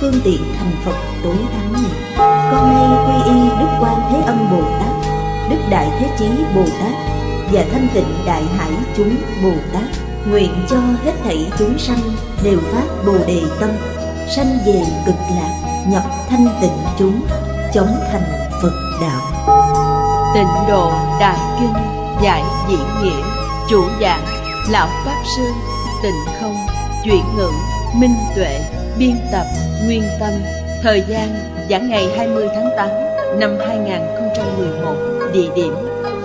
phương tiện thành phật tối thắng này con nay quy y đức quan thế âm bồ tát đức đại thế chí bồ tát và thanh tịnh đại hải chúng bồ tát nguyện cho hết thảy chúng sanh đều phát bồ đề tâm sanh về cực lạc nhập thanh tịnh chúng chóng thành phật đạo tịnh độ đại kinh giải diễn nghĩa chủ dạng lão pháp sư tịnh không chuyển ngữ minh tuệ Biên tập Nguyên Tâm Thời gian giảng ngày 20 tháng 8 năm 2011 Địa điểm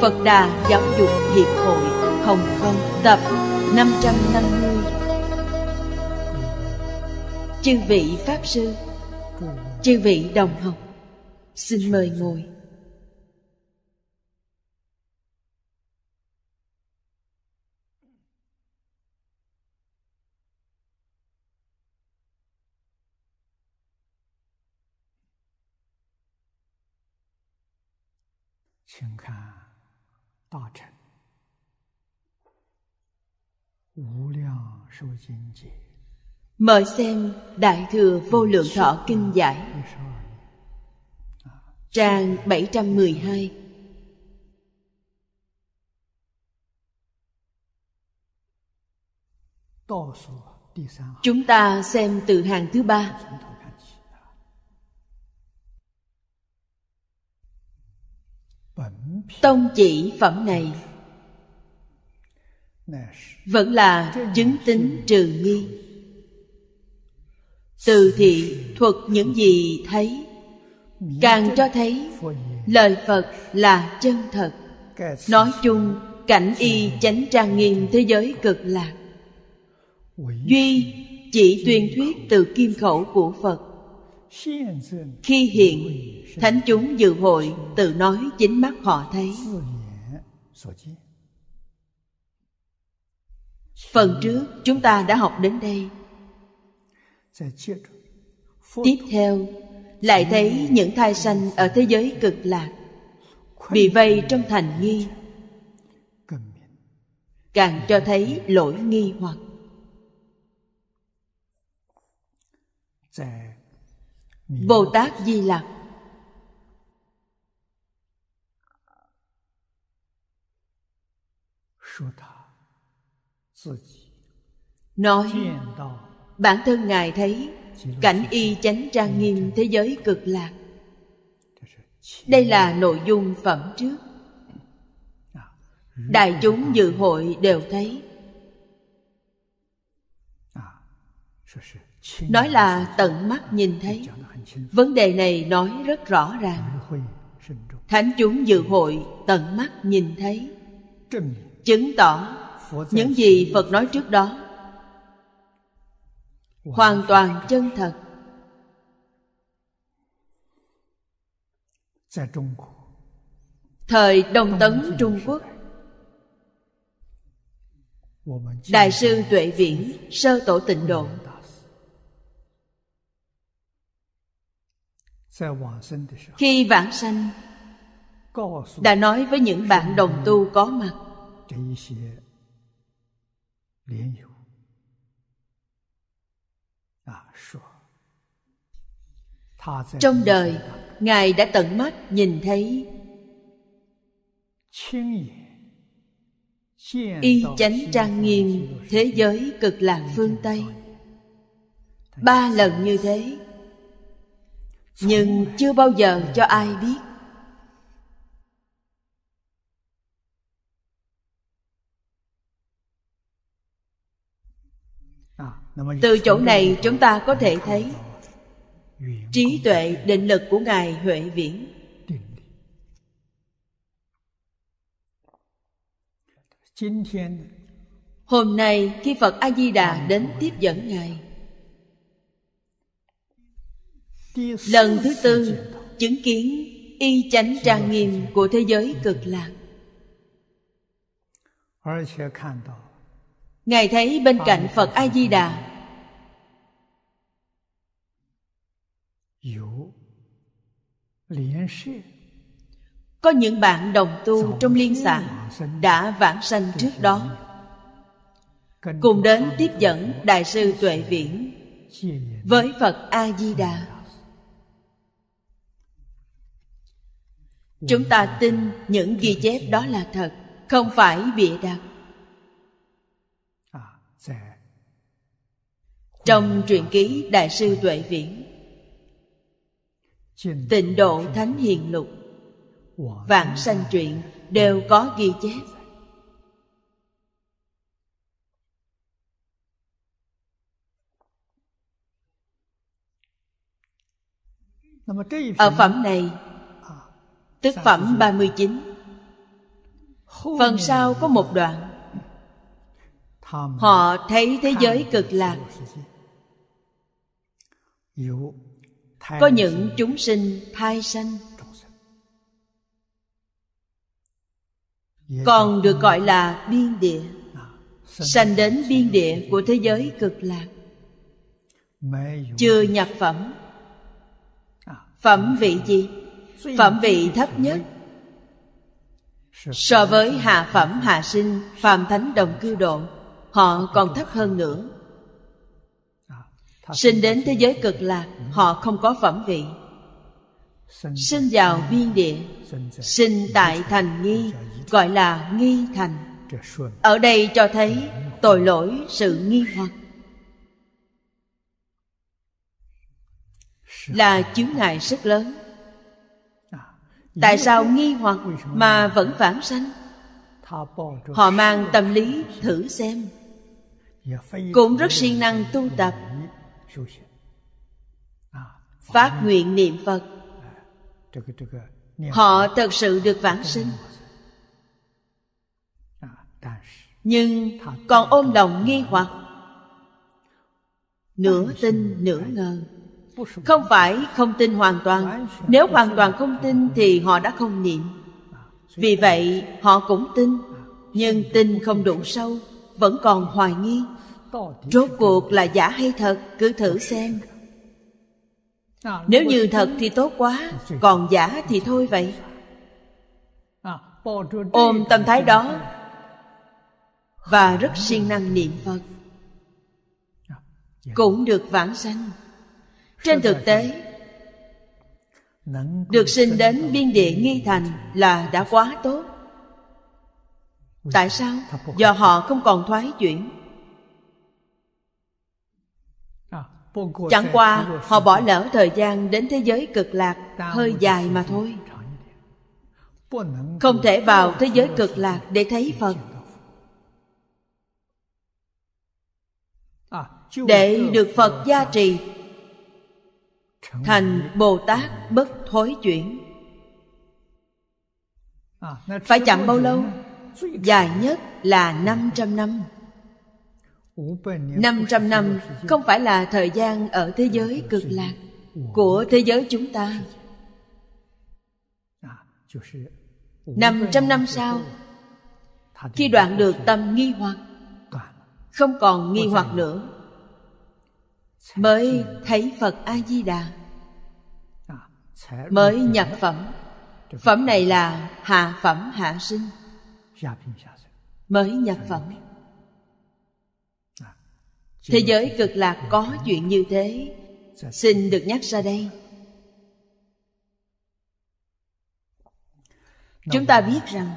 Phật Đà Giáo dục Hiệp hội Hồng Kông Tập 550 Chư vị Pháp Sư Chư vị Đồng Học Xin mời ngồi 请看大乘无量寿经解。Mời xem Đại Thừa Vô Lượng Thọ Kinh Giải Trang 712 Chúng ta xem từ hàng thứ ba tông chỉ phẩm này vẫn là chứng tính trừ nghi từ thị thuật những gì thấy càng cho thấy lời phật là chân thật nói chung cảnh y chánh trang nghiêm thế giới cực lạc duy chỉ tuyên thuyết từ kim khẩu của phật khi hiện thánh chúng dự hội tự nói chính mắt họ thấy phần trước chúng ta đã học đến đây tiếp theo lại thấy những thai sanh ở thế giới cực lạc bị vây trong thành nghi càng cho thấy lỗi nghi hoặc Bồ Tát Di Lặc Nói Bản thân Ngài thấy Cảnh y chánh trang nghiêm thế giới cực lạc Đây là nội dung phẩm trước à, Đại chúng dự hội đều thấy à, Nói là tận mắt nhìn thấy vấn đề này nói rất rõ ràng thánh chúng dự hội tận mắt nhìn thấy chứng tỏ những gì phật nói trước đó hoàn toàn chân thật thời đông tấn trung quốc đại sư tuệ viễn sơ tổ tịnh độ khi vãng sanh đã nói với những bạn đồng tu có mặt trong đời ngài đã tận mắt nhìn thấy y chánh trang nghiêm thế giới cực lạc phương tây ba lần như thế nhưng chưa bao giờ cho ai biết à, từ chỗ này chúng ta có thể thấy trí tuệ định lực của ngài huệ viễn hôm nay khi phật a di đà đến tiếp dẫn ngài lần thứ tư chứng kiến y chánh trang nghiêm của thế giới cực lạc ngài thấy bên cạnh phật a di đà có những bạn đồng tu trong liên xã đã vãng sanh trước đó cùng đến tiếp dẫn đại sư tuệ viễn với phật a di đà chúng ta tin những ghi chép đó là thật không phải bịa đặt trong truyền ký đại sư tuệ viễn tịnh độ thánh hiền lục vạn sanh truyện đều có ghi chép ở phẩm này Tức phẩm 39 Phần sau có một đoạn Họ thấy thế giới cực lạc Có những chúng sinh thai sanh Còn được gọi là biên địa Sanh đến biên địa của thế giới cực lạc Chưa nhập phẩm Phẩm vị gì? phẩm vị thấp nhất so với hạ phẩm hạ sinh phàm thánh đồng cư độ họ còn thấp hơn nữa sinh đến thế giới cực lạc họ không có phẩm vị sinh vào biên địa sinh tại thành nghi gọi là nghi thành ở đây cho thấy tội lỗi sự nghi hoặc là chướng ngại rất lớn tại sao nghi hoặc mà vẫn vãng sanh họ mang tâm lý thử xem cũng rất siêng năng tu tập phát nguyện niệm phật họ thật sự được vãng sinh nhưng còn ôm lòng nghi hoặc nửa tin nửa ngờ không phải không tin hoàn toàn nếu hoàn toàn không tin thì họ đã không niệm vì vậy họ cũng tin nhưng tin không đủ sâu vẫn còn hoài nghi rốt cuộc là giả hay thật cứ thử xem nếu như thật thì tốt quá còn giả thì thôi vậy ôm tâm thái đó và rất siêng năng niệm phật cũng được vãng sanh trên thực tế được sinh đến biên địa nghi thành là đã quá tốt tại sao do họ không còn thoái chuyển chẳng qua họ bỏ lỡ thời gian đến thế giới cực lạc hơi dài mà thôi không thể vào thế giới cực lạc để thấy phật để được phật gia trì thành bồ tát bất thối chuyển à, phải chậm bao lâu dài nhất là 500 năm 500 năm không phải là thời gian ở thế giới cực lạc của thế giới chúng ta 500 năm sau khi đoạn được tâm nghi hoặc không còn nghi hoặc nữa mới thấy phật a di đà mới nhập phẩm phẩm này là hạ phẩm hạ sinh mới nhập phẩm à, thế giới cực lạc có dạ. chuyện như thế dạ. xin được nhắc ra đây chúng ta biết rằng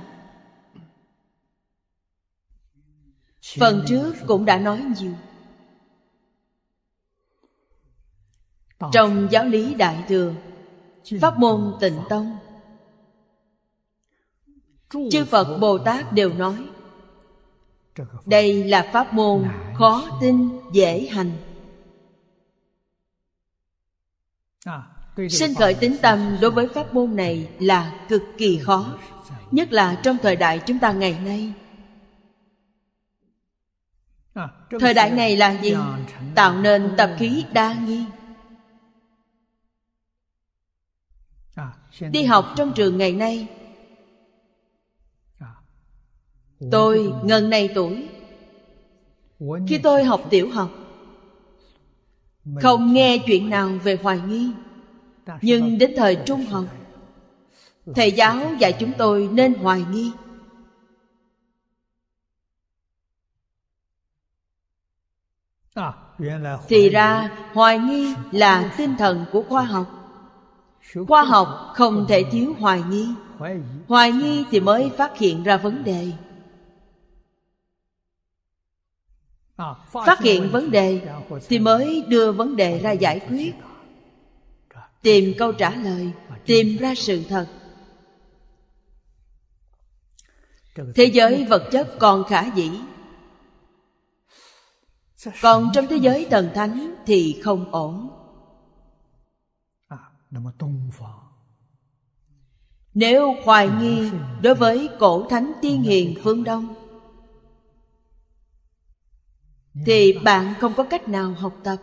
phần trước cũng đã nói nhiều trong giáo lý đại thừa pháp môn tịnh tông chư phật bồ tát đều nói đây là pháp môn khó tin dễ hành sinh khởi tính tâm đối với pháp môn này là cực kỳ khó nhất là trong thời đại chúng ta ngày nay thời đại này là gì tạo nên tập khí đa nghi đi học trong trường ngày nay tôi ngần này tuổi khi tôi học tiểu học không nghe chuyện nào về hoài nghi nhưng đến thời trung học thầy giáo dạy chúng tôi nên hoài nghi thì ra hoài nghi là tinh thần của khoa học khoa học không thể thiếu hoài nghi hoài nghi thì mới phát hiện ra vấn đề à, phát hiện vấn đề thì mới đưa vấn đề ra giải quyết tìm câu trả lời tìm ra sự thật thế giới vật chất còn khả dĩ còn trong thế giới thần thánh thì không ổn nếu hoài nghi đối với cổ thánh tiên hiền phương đông thì bạn không có cách nào học tập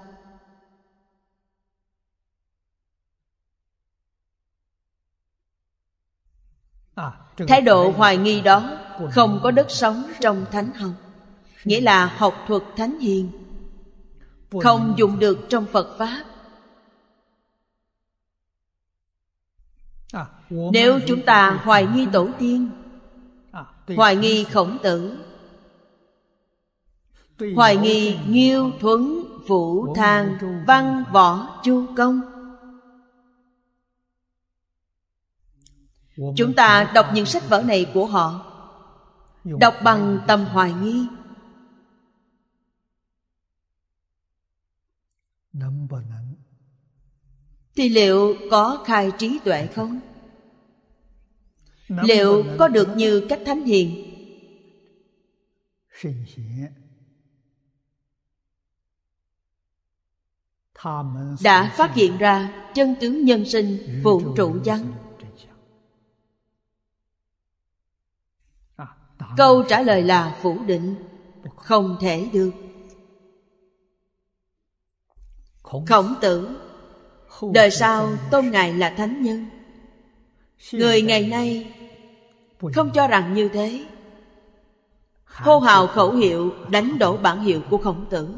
à, thái độ hoài nghi đó không có đất sống trong thánh học nghĩa là học thuật thánh hiền không dùng được trong phật pháp nếu chúng ta hoài nghi tổ tiên à, hoài nghi khổng tử hoài nghi nghiêu thuấn vũ thang văn võ chu công chúng ta đọc những sách vở này của họ đọc bằng tâm hoài nghi thì liệu có khai trí tuệ không liệu có được như cách thánh hiền đã phát hiện ra chân tướng nhân sinh vũ trụ văn à, câu trả lời là phủ định không thể được khổng tử đời sau tôn ngài là thánh nhân người ngày nay không cho rằng như thế hô hào khẩu hiệu đánh đổ bản hiệu của khổng tử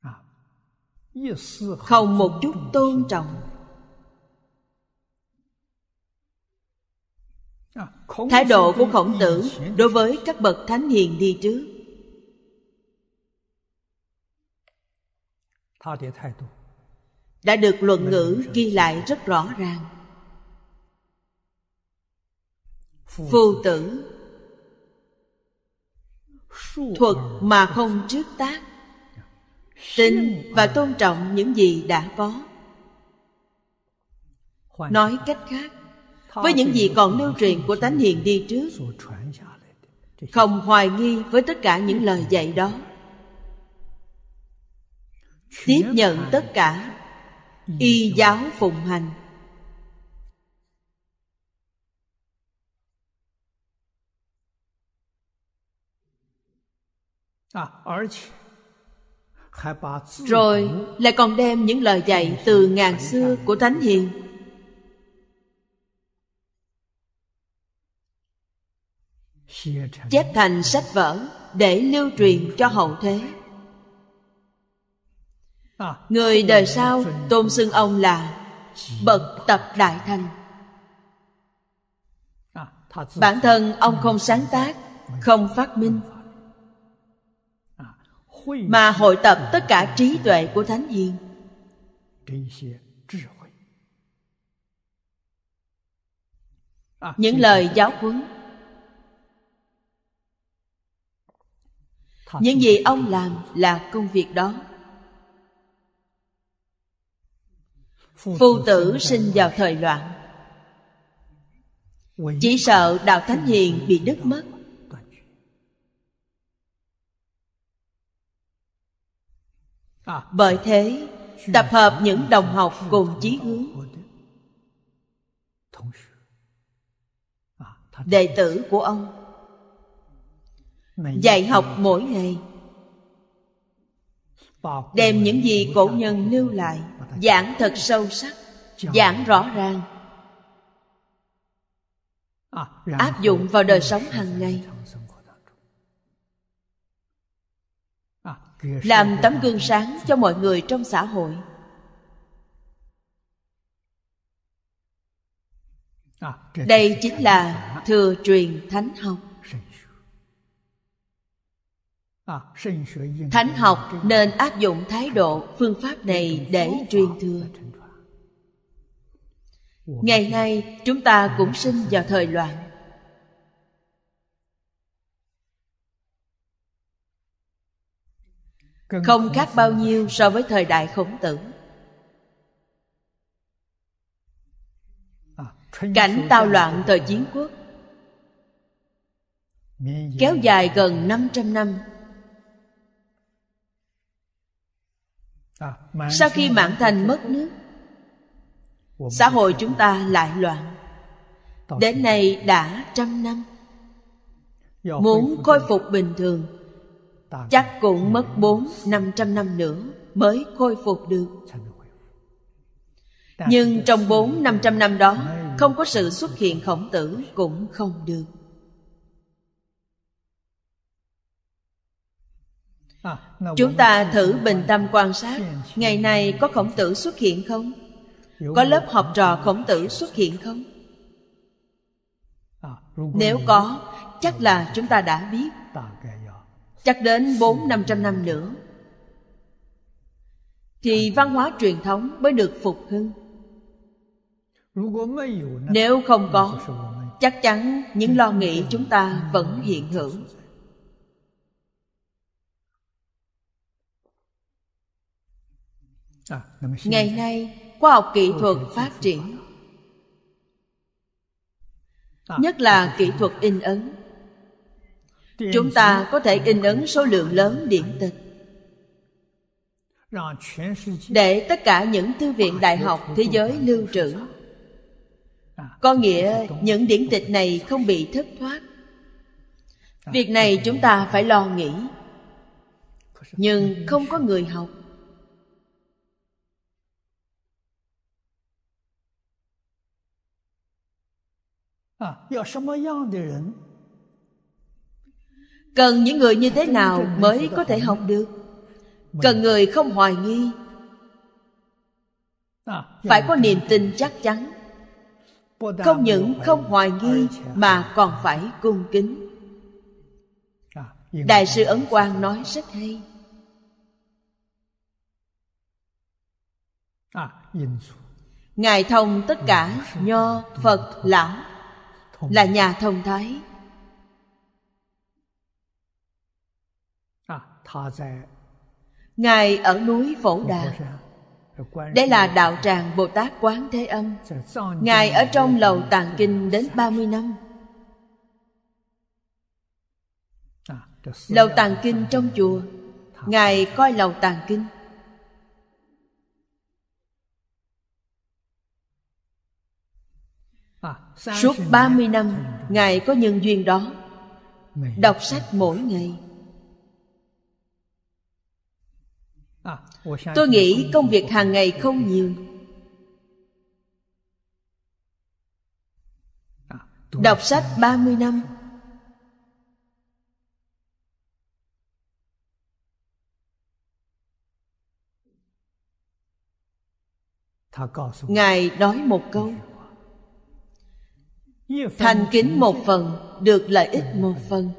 à, không một chút tôn trọng à, thái độ của khổng tử đối với các bậc thánh hiền đi trước đã được luận ngữ ghi lại rất rõ ràng phu tử thuật mà không trước tác tin và tôn trọng những gì đã có nói cách khác với những gì còn lưu truyền của tánh hiền đi trước không hoài nghi với tất cả những lời dạy đó tiếp nhận tất cả y ừ, giáo phụng hành à, rồi lại còn đem những lời dạy từ ngàn xưa của thánh hiền chép thành sách vở để lưu truyền cho hậu thế người đời sau tôn xưng ông là bậc tập đại thành bản thân ông không sáng tác không phát minh mà hội tập tất cả trí tuệ của thánh hiền những lời giáo huấn những gì ông làm là công việc đó phu tử sinh vào thời loạn chỉ sợ đạo thánh hiền bị đứt mất à, bởi thế tập hợp những đồng học cùng chí hướng à, đệ tử của ông dạy học mỗi ngày đem những gì cổ nhân lưu lại giảng thật sâu sắc giảng rõ à, ràng áp dụng vào đời sống hàng ngày à, làm tấm gương sáng cho mọi người trong xã hội à, đây chính là thừa truyền thánh học À, thánh học nên áp dụng thái độ phương pháp này để truyền thừa ngày nay chúng ta à, cũng sinh vào thời loạn không khác bao nhiêu so với thời đại khổng tử à, cảnh tao loạn thời chiến quốc kéo dài gần 500 năm sau khi mãn thành mất nước xã hội chúng ta lại loạn đến nay đã trăm năm muốn khôi phục bình thường chắc cũng mất bốn năm trăm năm nữa mới khôi phục được nhưng trong bốn năm trăm năm đó không có sự xuất hiện khổng tử cũng không được chúng ta thử bình tâm quan sát ngày nay có khổng tử xuất hiện không có lớp học trò khổng tử xuất hiện không nếu có chắc là chúng ta đã biết chắc đến bốn năm trăm năm nữa thì văn hóa truyền thống mới được phục hưng nếu không có chắc chắn những lo nghĩ chúng ta vẫn hiện hữu À, ngày nay khoa học kỹ thuật phát triển à. nhất là kỹ thuật in ấn chúng ta có thể in ấn số lượng lớn điện tịch để tất cả những thư viện đại học thế giới lưu trữ à, có nghĩa những điển tịch này không bị thất thoát việc này chúng ta phải lo nghĩ nhưng không có người học cần những người như thế nào mới có thể học được cần người không hoài nghi à, phải có niềm tin chắc chắn không những không hoài nghi mà còn phải cung kính à, đại sư ấn quang nói rất hay à, ngài thông tất cả nho phật lão là nhà thông thái à, ngài ở núi phổ đà đây là đạo tràng Bồ Tát Quán Thế Âm Ngài ở trong lầu tàng kinh đến 30 năm à, Lầu tàng kinh trong chùa Ngài coi lầu tàng kinh À, Suốt 30 năm Ngài có nhân duyên đó Đọc sách mỗi ngày à, Tôi nghĩ công việc hàng ngày không nhiều à, Đọc sách 30 năm Ngài nói một câu thành kính một phần được lợi ích một phần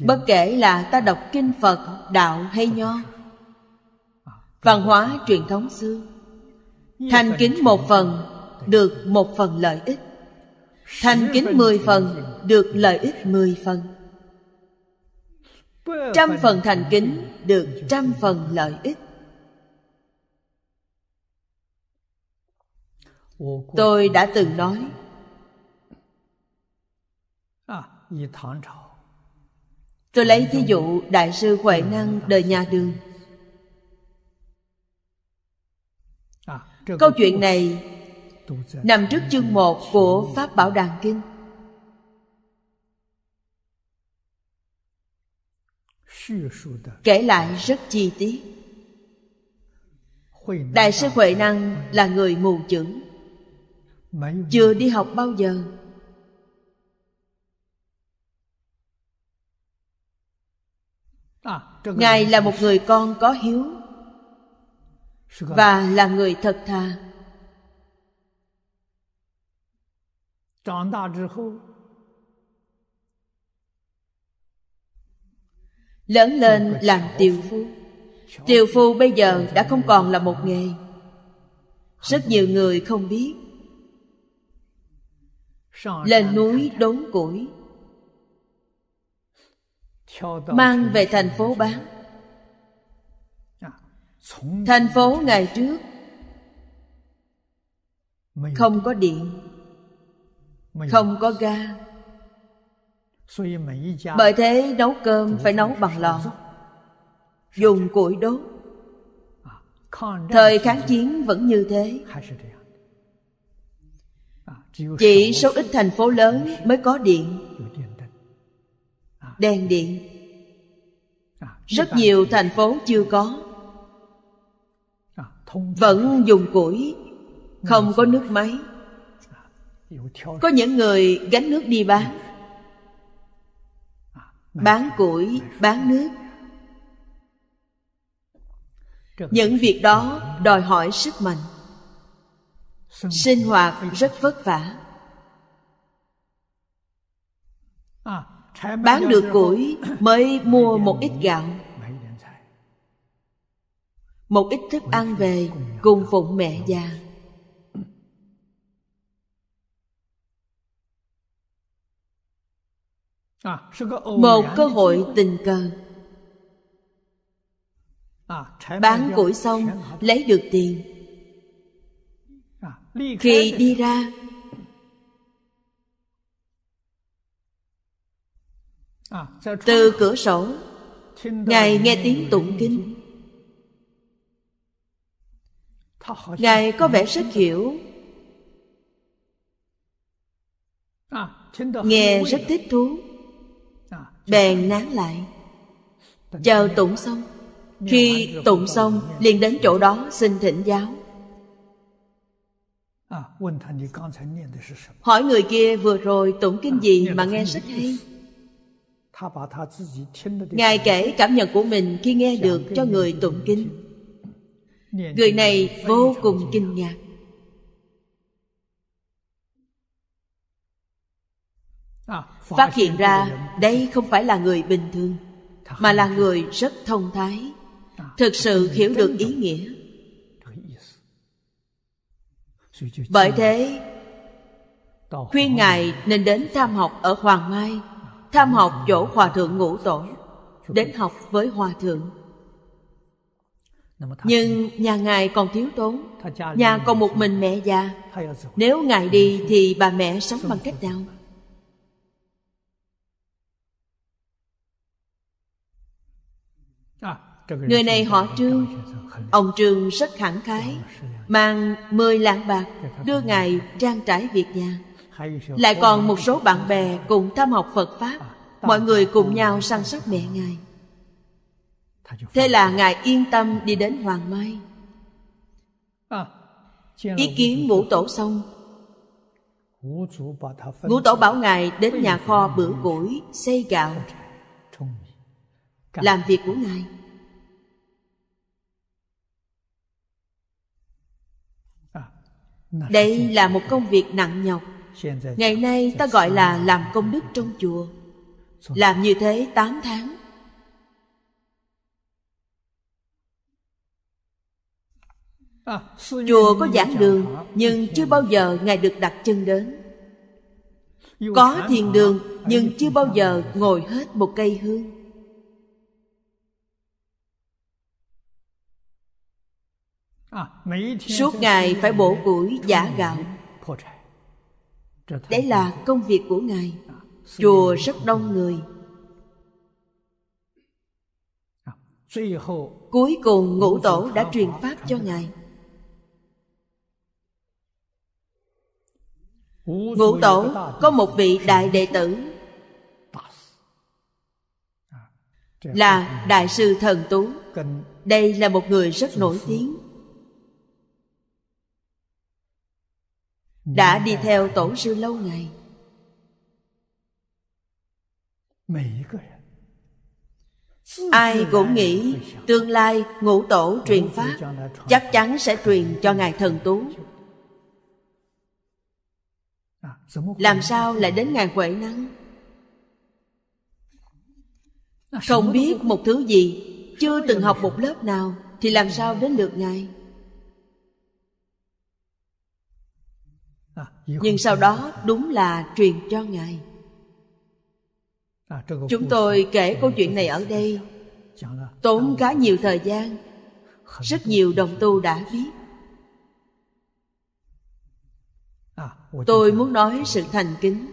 bất kể là ta đọc kinh phật đạo hay nho à, văn hóa truyền thống xưa thành kính một phần được một phần lợi ích thành kính mười phần được lợi ích mười phần trăm phần thành kính được trăm phần lợi ích tôi đã từng nói à, tôi lấy ví dụ đại sư huệ năng đời nhà đường à, câu chuyện này nằm trước chương một của pháp bảo đàn kinh kể lại rất chi tiết đại sư huệ năng là người mù chữ chưa đi học bao giờ à, ngài là một người con có hiếu và là người thật thà lớn lên làm tiều phu tiều phu bây giờ đã không còn là một nghề rất nhiều người không biết lên núi đốn củi mang về thành phố bán à, thành phố ngày trước không có điện không có ga bởi thế nấu cơm phải nấu bằng lò dùng củi đốt à, thời kháng chiến vẫn như thế chỉ số ít thành phố lớn mới có điện đèn điện rất nhiều thành phố chưa có vẫn dùng củi không có nước máy có những người gánh nước đi bán bán củi bán nước những việc đó đòi hỏi sức mạnh sinh hoạt rất vất vả à, bán được củi mới mua một ít gạo một ít thức ăn về cùng phụng mẹ già à, một cơ hội tình cờ à, bán củi xong lấy được tiền khi đi ra à, từ cửa sổ ngài nghe tiếng tụng kinh ngài có vẻ rất hiểu à, nghe rất thích thú à, bèn nán lại chờ tụng xong khi tụng xong liền đến chỗ đó xin thỉnh giáo Hỏi người kia vừa rồi tụng kinh gì mà nghe rất hay Ngài kể cảm nhận của mình khi nghe được cho người tụng kinh Người này vô cùng kinh ngạc Phát hiện ra đây không phải là người bình thường Mà là người rất thông thái Thực sự hiểu được ý nghĩa bởi thế khuyên ngài nên đến tham học ở hoàng mai tham học chỗ hòa thượng ngũ tổ đến học với hòa thượng nhưng nhà ngài còn thiếu tốn nhà còn một mình mẹ già nếu ngài đi thì bà mẹ sống bằng cách nào à, người này họ trương Ông Trương rất khẳng khái Mang mười lạng bạc đưa Ngài trang trải việc nhà Lại còn một số bạn bè cùng tham học Phật Pháp Mọi người cùng nhau săn sóc mẹ Ngài Thế là Ngài yên tâm đi đến Hoàng Mai Ý kiến ngũ tổ xong Ngũ tổ bảo Ngài đến nhà kho bữa củi Xây gạo Làm việc của Ngài đây là một công việc nặng nhọc ngày nay ta gọi là làm công đức trong chùa làm như thế 8 tháng à, chùa có giảng đường nhưng chưa bao giờ ngài được đặt chân đến có thiền đường nhưng chưa bao giờ ngồi hết một cây hương suốt ngày phải bổ củi giả gạo đấy là công việc của ngài chùa rất đông người cuối cùng ngũ tổ đã truyền pháp cho ngài ngũ tổ có một vị đại đệ tử là đại sư thần tú đây là một người rất nổi tiếng đã đi theo tổ sư lâu ngày ai cũng nghĩ tương lai ngũ tổ truyền pháp chắc chắn sẽ truyền cho ngài thần tú à, làm sao lại đến ngài huệ năng không biết một thứ gì chưa từng học một lớp nào thì làm sao đến được ngài nhưng sau đó đúng là truyền cho ngài à, chúng tôi kể câu chuyện này ở đây tốn khá nhiều thời gian rất nhiều đồng tu đã biết à, tôi muốn nói sự thành kính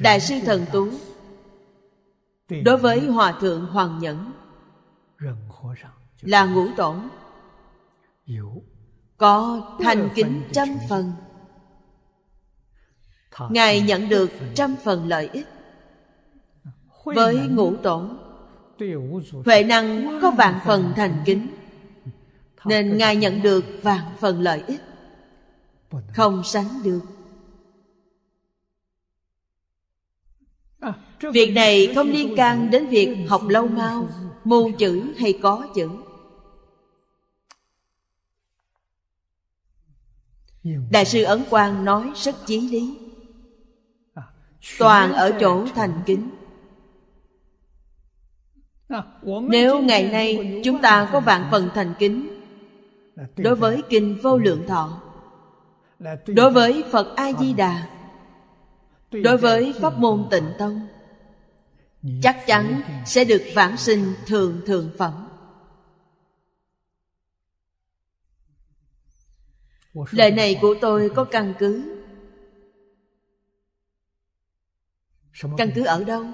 đại sư thần tú đối với hòa thượng hoàng nhẫn là ngũ tổn có thành kính trăm phần ngài nhận được trăm phần lợi ích với ngũ tổ huệ năng có vạn phần thành kính nên ngài nhận được vạn phần lợi ích không sánh được việc này không liên can đến việc học lâu mau mù chữ hay có chữ đại sư ấn quang nói rất chí lý toàn ở chỗ thành kính nếu ngày nay chúng ta có vạn phần thành kính đối với kinh vô lượng thọ đối với phật a di đà đối với pháp môn tịnh tông chắc chắn sẽ được vãng sinh thường thường phẩm lời này của tôi có căn cứ căn cứ ở đâu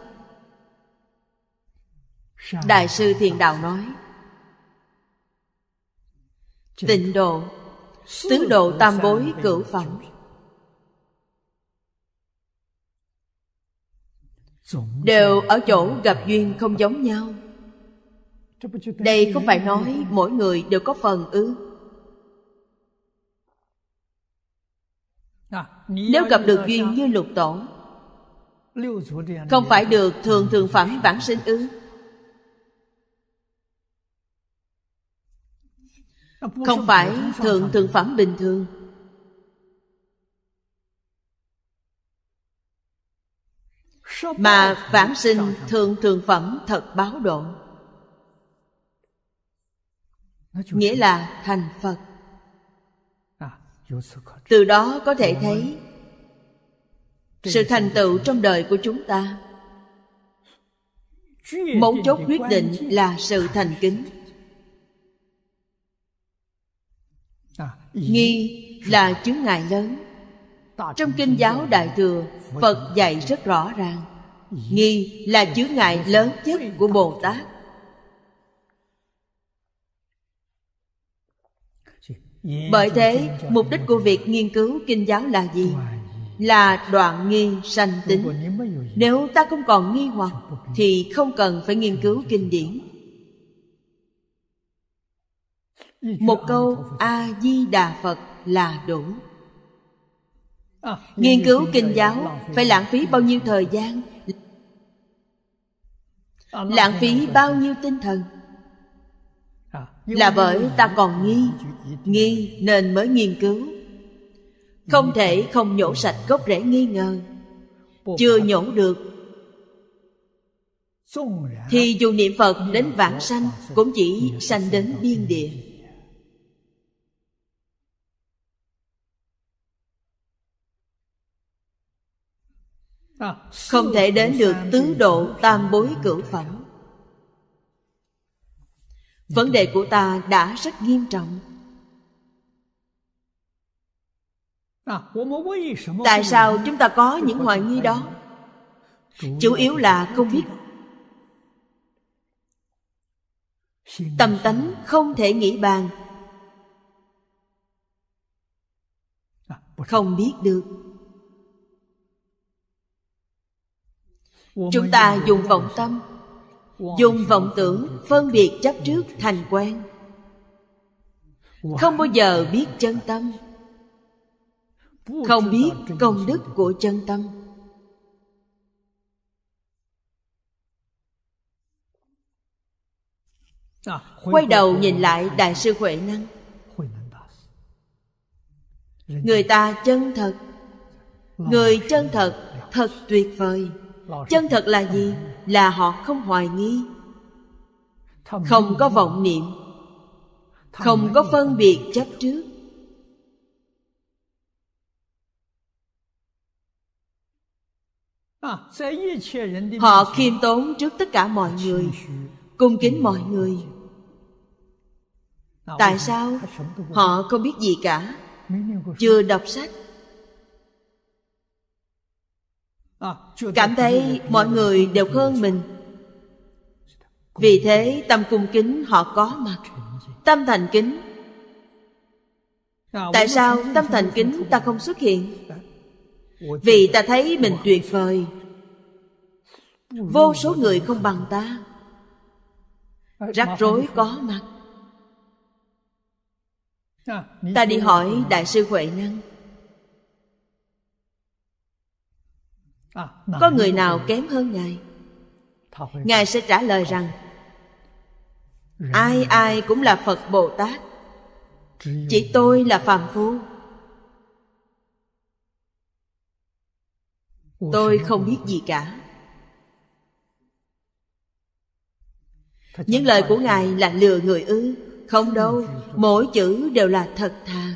đại sư thiền đạo nói tịnh độ tứ độ tam bối cửu phẩm đều ở chỗ gặp duyên không giống nhau đây không phải nói mỗi người đều có phần ư À, nếu gặp được duyên như lục tổ không phải dạ. được thường thường phẩm vãng sinh ư không phải thường thường phẩm bình thường mà vãng sinh thường thường phẩm thật báo độ nghĩa là thành phật từ đó có thể thấy sự thành tựu trong đời của chúng ta mấu chốt quyết định là sự thành kính nghi là chướng ngại lớn trong kinh giáo đại thừa phật dạy rất rõ ràng nghi là chướng ngại lớn nhất của bồ tát bởi thế mục đích của việc nghiên cứu kinh giáo là gì là đoạn nghi sanh tính nếu ta không còn nghi hoặc thì không cần phải nghiên cứu kinh điển một câu a di đà phật là đủ nghiên cứu kinh giáo phải lãng phí bao nhiêu thời gian lãng phí bao nhiêu tinh thần là bởi ta còn nghi nghi nên mới nghiên cứu không thể không nhổ sạch gốc rễ nghi ngờ chưa nhổ được thì dù niệm phật đến vãng sanh cũng chỉ sanh đến biên địa à, không thể đến được tứ độ tam bối cửu phẩm vấn đề của ta đã rất nghiêm trọng tại sao chúng ta có những hoài nghi đó chủ yếu là không biết tâm tánh không thể nghĩ bàn không biết được chúng ta dùng vọng tâm dùng vọng tưởng phân biệt chấp trước thành quen không bao giờ biết chân tâm không biết công đức của chân tâm quay đầu nhìn lại đại sư huệ năng người ta chân thật người chân thật thật tuyệt vời chân thật là gì là họ không hoài nghi không có vọng niệm không có phân biệt chấp trước họ khiêm tốn trước tất cả mọi người cung kính mọi người tại sao họ không biết gì cả chưa đọc sách À, cảm thấy mọi người đều hơn mình vì thế tâm cung kính họ có mặt tâm thành kính à, tại sao tâm thành kính ta không xuất hiện vì ta thấy mình tuyệt vời vô số người không bằng ta ờ, rắc rối có mặt à, ta đi hỏi đại sư huệ năng À, có người nào kém hơn ngài ngài sẽ trả lời rằng ai ai cũng là phật bồ tát chỉ tôi là phàm phu tôi không biết gì cả những lời của ngài là lừa người ư không đâu mỗi chữ đều là thật thà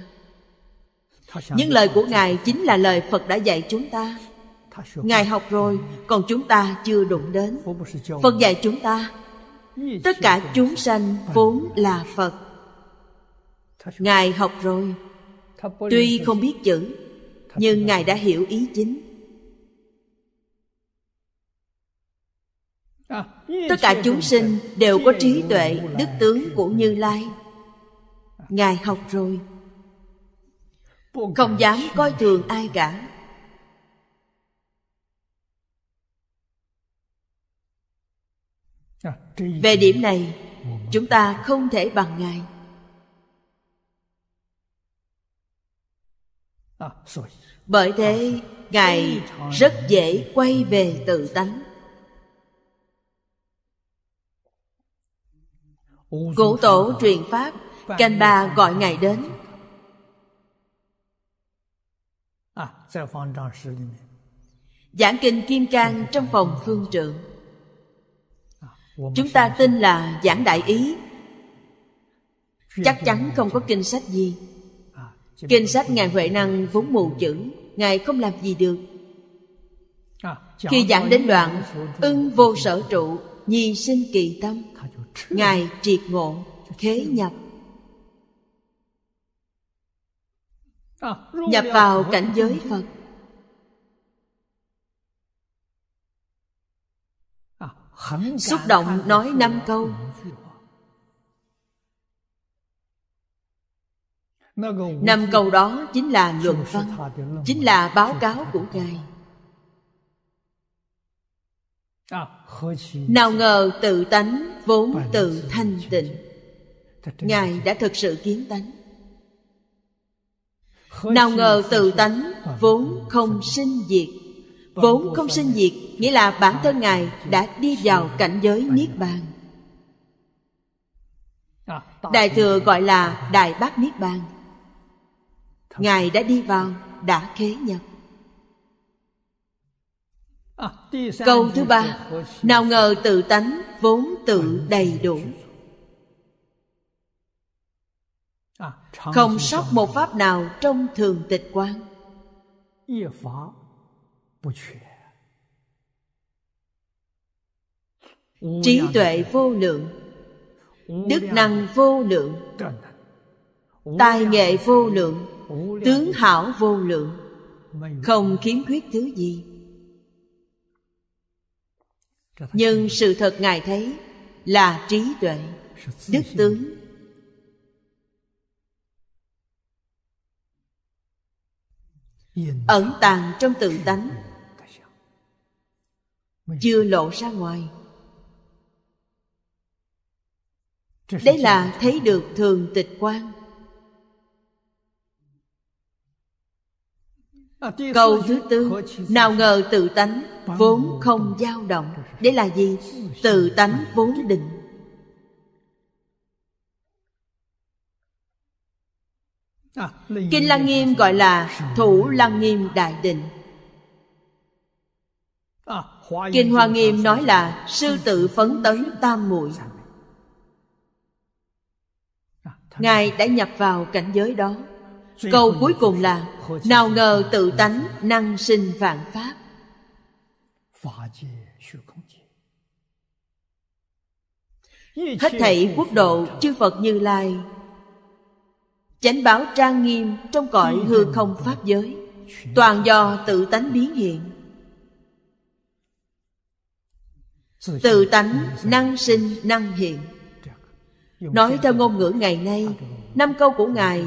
những lời của ngài chính là lời phật đã dạy chúng ta ngài học rồi còn chúng ta chưa đụng đến phật dạy chúng ta tất cả chúng sanh vốn là phật ngài học rồi tuy không biết chữ nhưng ngài đã hiểu ý chính à, tất cả chúng sinh đều có trí tuệ đức tướng của như lai ngài học rồi không dám coi thường ai cả À, về điểm này chúng ta không thể bằng ngài à, bởi thế à, ngài rất dễ quay về tự tánh cổ tổ truyền pháp canh ba gọi ngài đến giảng kinh kim cang trong phòng phương trưởng chúng ta tin là giảng đại ý chắc chắn không có kinh sách gì à, kinh sách ngài huệ năng vốn mù chữ ngài không làm gì được à, khi giảng đến đoạn ưng vô sở trụ nhi sinh kỳ tâm ngài triệt ngộ khế nhập à, nhập vào cảnh giới phật xúc động nói năm câu năm câu đó chính là luận văn chính là báo cáo của ngài à, nào ngờ tự tánh vốn tự thanh tịnh ngài đã thực sự kiến tánh nào ngờ tự tánh vốn không sinh diệt vốn không sinh diệt nghĩa là bản thân ngài đã đi vào cảnh giới niết bàn đại thừa gọi là đại bát niết bàn ngài đã đi vào đã khế nhập câu thứ ba nào ngờ tự tánh vốn tự đầy đủ không sót một pháp nào trong thường tịch quán trí tuệ vô lượng đức năng vô lượng tài nghệ vô lượng tướng hảo vô lượng không khiếm khuyết thứ gì nhưng sự thật ngài thấy là trí tuệ đức tướng ẩn tàng trong tự tánh chưa lộ ra ngoài đấy là thấy được thường tịch quan à, câu thứ tư nào ngờ tự tánh vốn không dao động đấy là gì tự tánh vốn định à, kinh lăng nghiêm gọi là thủ lăng nghiêm đại định kinh hoa nghiêm nói là sư tự phấn tấn tam muội dạ, dạ, ngài đã nhập vào cảnh giới đó câu cuối cùng là nào ngờ tự tánh năng sinh vạn pháp hết thảy quốc độ chư phật như lai chánh báo trang nghiêm trong cõi hư không pháp giới toàn do tự tánh biến hiện tự tánh năng sinh năng hiện nói theo ngôn ngữ ngày nay năm câu của ngài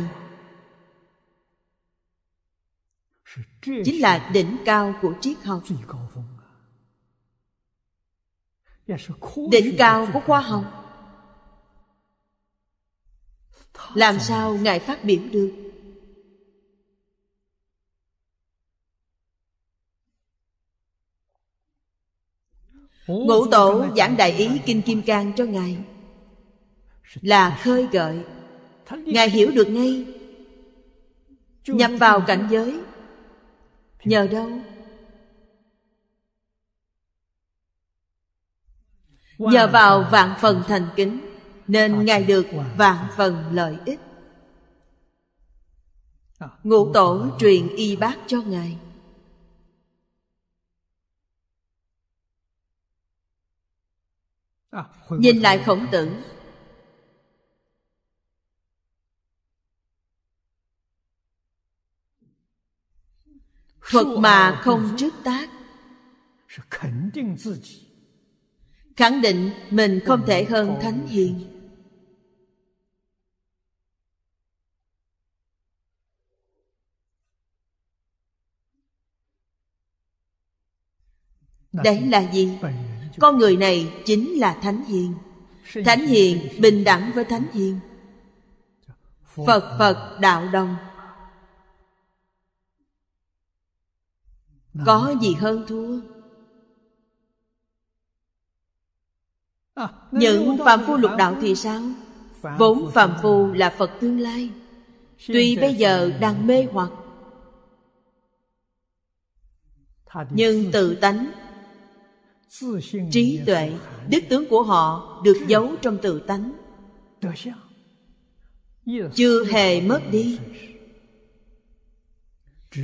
chính là đỉnh cao của triết học đỉnh cao của khoa học làm sao ngài phát biểu được ngũ tổ giảng đại ý kinh kim cang cho ngài là khơi gợi ngài hiểu được ngay nhập vào cảnh giới nhờ đâu nhờ vào vạn phần thành kính nên ngài được vạn phần lợi ích à, ngũ tổ truyền y bác cho ngài nhìn lại khổng tử thuật mà không trước tác khẳng định mình không thể hơn thánh hiền đấy là gì con người này chính là thánh hiền thánh hiền bình đẳng với thánh hiền phật phật đạo đồng có gì hơn thua những phạm phu lục đạo thì sao vốn phạm phu là phật tương lai tuy bây giờ đang mê hoặc nhưng tự tánh trí tuệ đức tướng của họ được giấu trong tự tánh chưa hề mất đi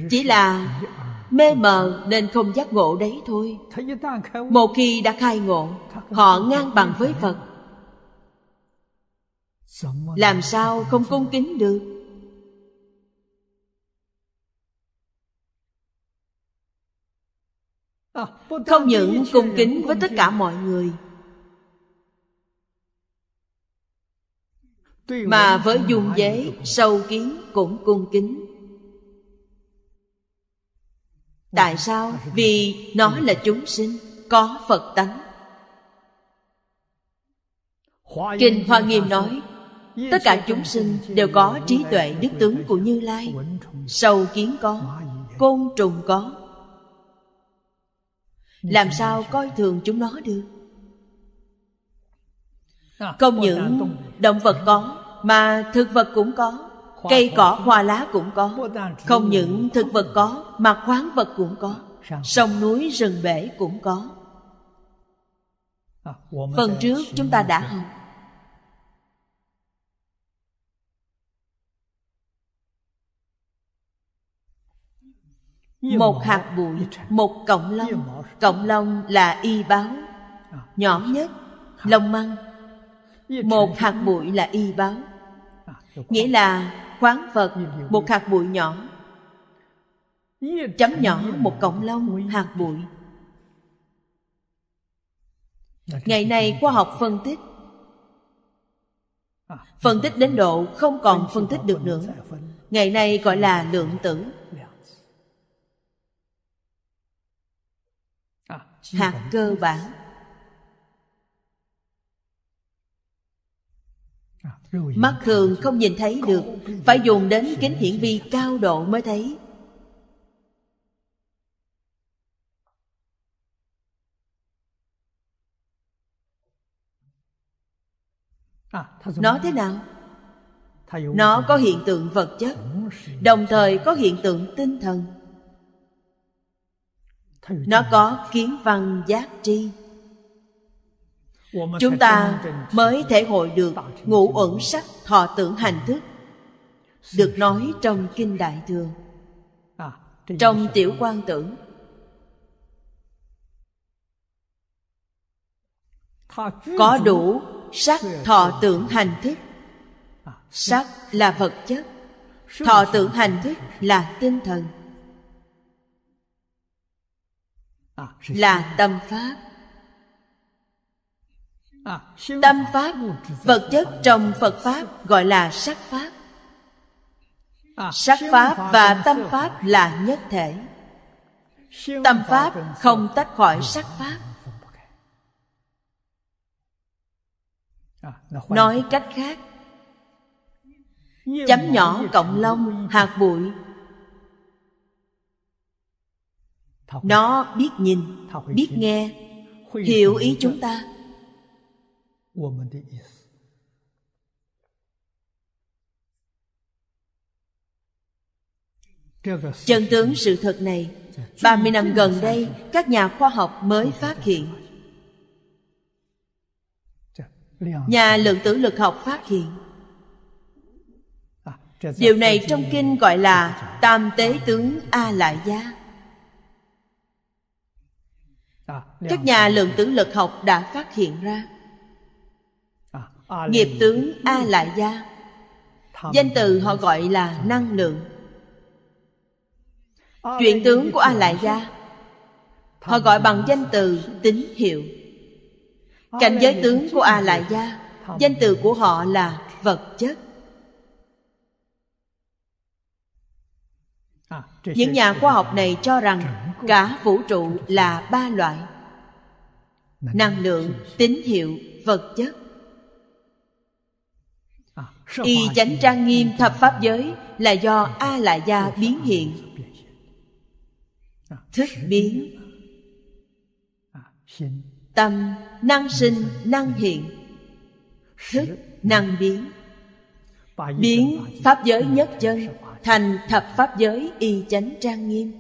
chỉ là à. mê mờ nên không giác ngộ đấy thôi một khi đã khai ngộ họ ngang bằng với phật làm sao không cung kính được không những cung kính với tất cả mọi người mà với dung giới sâu kiến cũng cung kính tại sao vì nó là chúng sinh có phật tánh kinh hoa nghiêm nói tất cả chúng sinh đều có trí tuệ đức tướng của như lai sâu kiến có côn trùng có làm sao coi thường chúng nó được không à, những động vật có mà thực vật cũng có cây cỏ hoa lá cũng có không những thực vật có mà khoáng vật cũng có à, sông núi rừng bể cũng có à, phần trước chúng ta đã học một hạt bụi một cộng lông cộng lông là y báo ờ. nhỏ nhất lông măng một hạt bụi là y báo à, nghĩa là khoáng vật một hạt bụi nhỏ chấm nhỏ một cộng lông hạt bụi dạ, ngày nay khoa học phân tích phân tích đến độ không còn phân tích được nữa ngày nay gọi là lượng tử hạt cơ bản mắt thường không nhìn thấy được phải dùng đến kính hiển vi cao độ mới thấy nó thế nào nó có hiện tượng vật chất đồng thời có hiện tượng tinh thần nó có kiến văn giác tri chúng ta mới thể hội được ngũ ẩn sắc thọ tưởng hành thức được nói trong kinh đại thừa à, trong tiểu quan tử có đủ sắc thọ tưởng hành thức à, sắc là vật chất thọ tưởng hành thức là tinh thần À, là tâm pháp à, tâm pháp vật chất trong phật pháp gọi là sắc pháp à, sắc pháp và tâm pháp là nhất thể tâm pháp không tách khỏi sắc pháp nói cách khác chấm nhỏ cộng lông hạt bụi nó biết nhìn biết nghe hiểu ý chúng ta chân tướng sự thật này 30 dạ. năm gần đây các nhà khoa học mới phát hiện dạ, nhà lượng tử lực học phát hiện à, điều này trong kinh gọi là tam tế tướng a lại gia À, các nhà lượng tử lực học đã phát hiện ra à, nghiệp tướng a lại gia danh từ họ gọi là năng lượng chuyện tướng của a lại dạ. gia họ gọi bằng danh từ tín hiệu cảnh giới tướng của a dạ. lại gia danh từ của họ là vật chất những nhà khoa học này cho rằng cả vũ trụ là ba loại năng lượng tín hiệu vật chất à, y chánh trang nghiêm thập pháp giới là do a la gia biến hiện à, thức biến à, tâm năng sinh năng hiện thức năng biến biến pháp giới nhất chân thành thập pháp giới y chánh trang nghiêm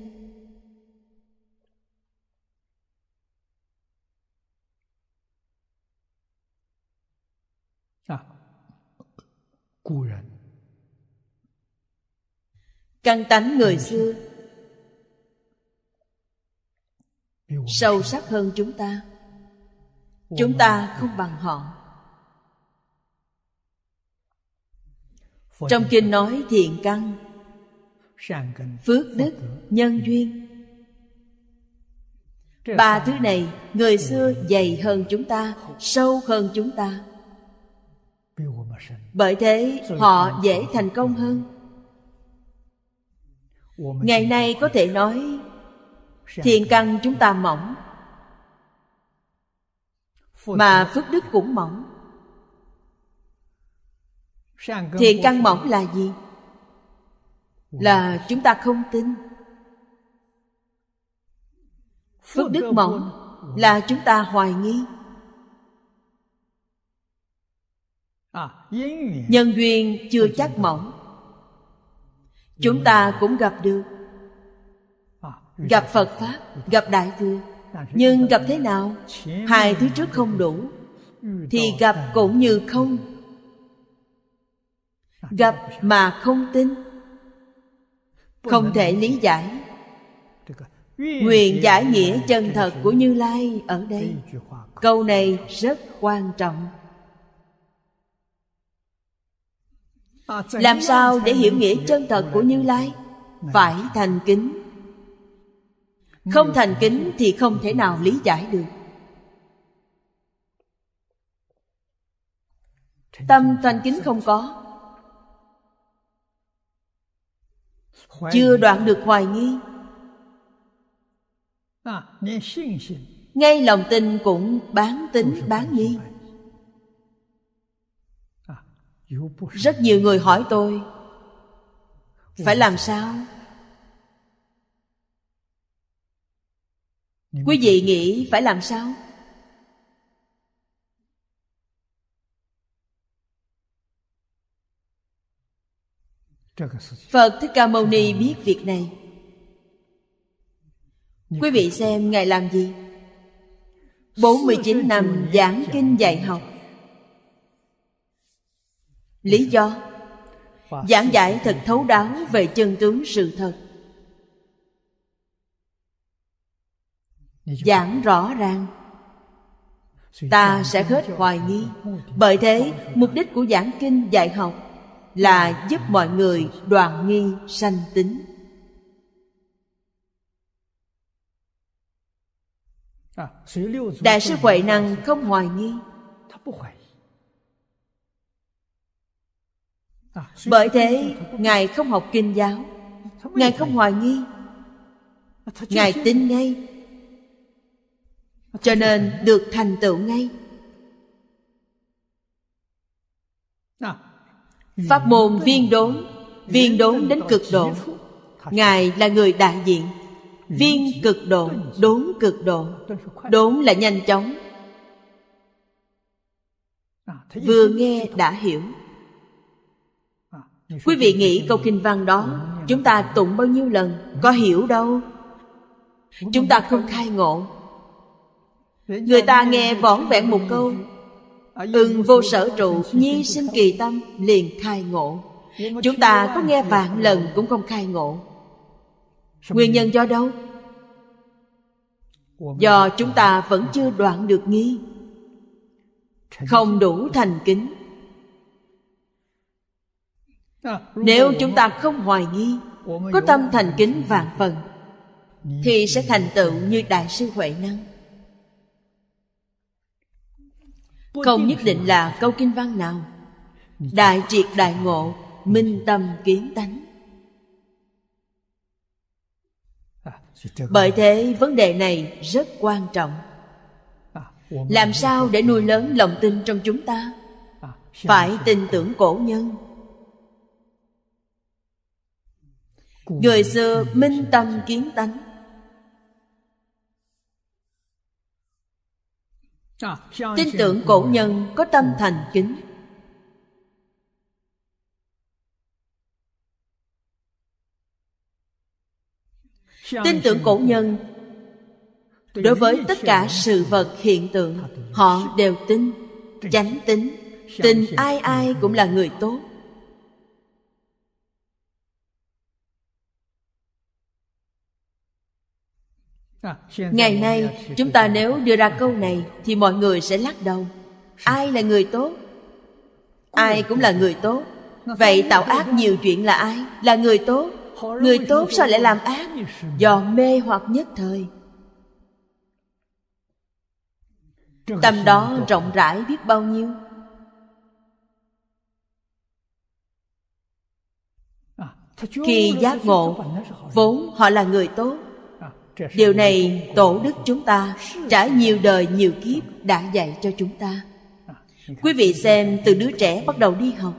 à, căn tánh người xưa sâu sắc hơn chúng ta chúng ta không bằng họ trong kinh nói thiện căn phước đức nhân ừ. duyên ba thứ này người ừ. xưa dày hơn chúng ta sâu hơn chúng ta bởi thế họ dễ thành công hơn ngày nay có thể nói thiền căn chúng ta mỏng mà phước đức cũng mỏng thiền căn mỏng là gì là chúng ta không tin phước đức mỏng là chúng ta hoài nghi à, nhân duyên chưa chắc mỏng chúng ta cũng gặp được à, gặp phật pháp gặp đại thừa à, nhưng gặp thế nào hai thứ trước không đủ ừ, thì gặp cũng như không gặp mà không tin không thể lý giải nguyện giải nghĩa chân thật của như lai ở đây câu này rất quan trọng làm sao để hiểu nghĩa chân thật của như lai phải thành kính không thành kính thì không thể nào lý giải được tâm thành kính không có chưa đoạn được hoài nghi à, ngay lòng tin cũng bán tính bán nghi à, rất nhiều người hỏi tôi phải làm sao quý vị nghĩ phải làm sao phật thích ca mâu ni biết việc này quý vị xem ngài làm gì 49 năm giảng kinh dạy học Lý do Giảng giải thật thấu đáo về chân tướng sự thật Giảng rõ ràng Ta sẽ hết hoài nghi Bởi thế mục đích của giảng kinh dạy học là giúp mọi người đoàn nghi sanh tính à, đại sư huệ năng không hoài nghi à, bởi thế ngài không học kinh giáo ngài không hoài nghi à, ngài tin ngay cho nên được thành tựu ngay pháp môn viên đốn viên đốn đến cực độ ngài là người đại diện viên cực độ đốn cực độ đốn là nhanh chóng à, vừa nghe đã hiểu à, quý vị nghĩ câu kinh văn đó chúng ta tụng bao nhiêu lần có hiểu đâu chúng ta không khai ngộ người ta nghe vỏn vẹn một câu Ưng vô sở trụ nhi sinh kỳ tâm liền khai ngộ Chúng ta có nghe vạn lần cũng không khai ngộ Nguyên nhân do đâu? Do chúng ta vẫn chưa đoạn được nghi Không đủ thành kính à, Nếu chúng ta không hoài nghi Có tâm thành kính vạn phần Thì sẽ thành tựu như Đại sư Huệ Năng không nhất định là câu kinh văn nào đại triệt đại ngộ minh tâm kiến tánh bởi thế vấn đề này rất quan trọng làm sao để nuôi lớn lòng tin trong chúng ta phải tin tưởng cổ nhân người xưa minh tâm kiến tánh tin tưởng cổ nhân có tâm thành kính tin tưởng cổ nhân đối với tất cả sự vật hiện tượng họ đều tin chánh tính tin ai ai cũng là người tốt ngày nay chúng ta nếu đưa ra câu này thì mọi người sẽ lắc đầu ai là người tốt ai cũng là người tốt vậy tạo ác nhiều chuyện là ai là người tốt người tốt sao lại làm ác do mê hoặc nhất thời tâm đó rộng rãi biết bao nhiêu khi giác ngộ vốn họ là người tốt điều này tổ đức chúng ta trải nhiều đời nhiều kiếp đã dạy cho chúng ta quý vị xem từ đứa trẻ bắt đầu đi học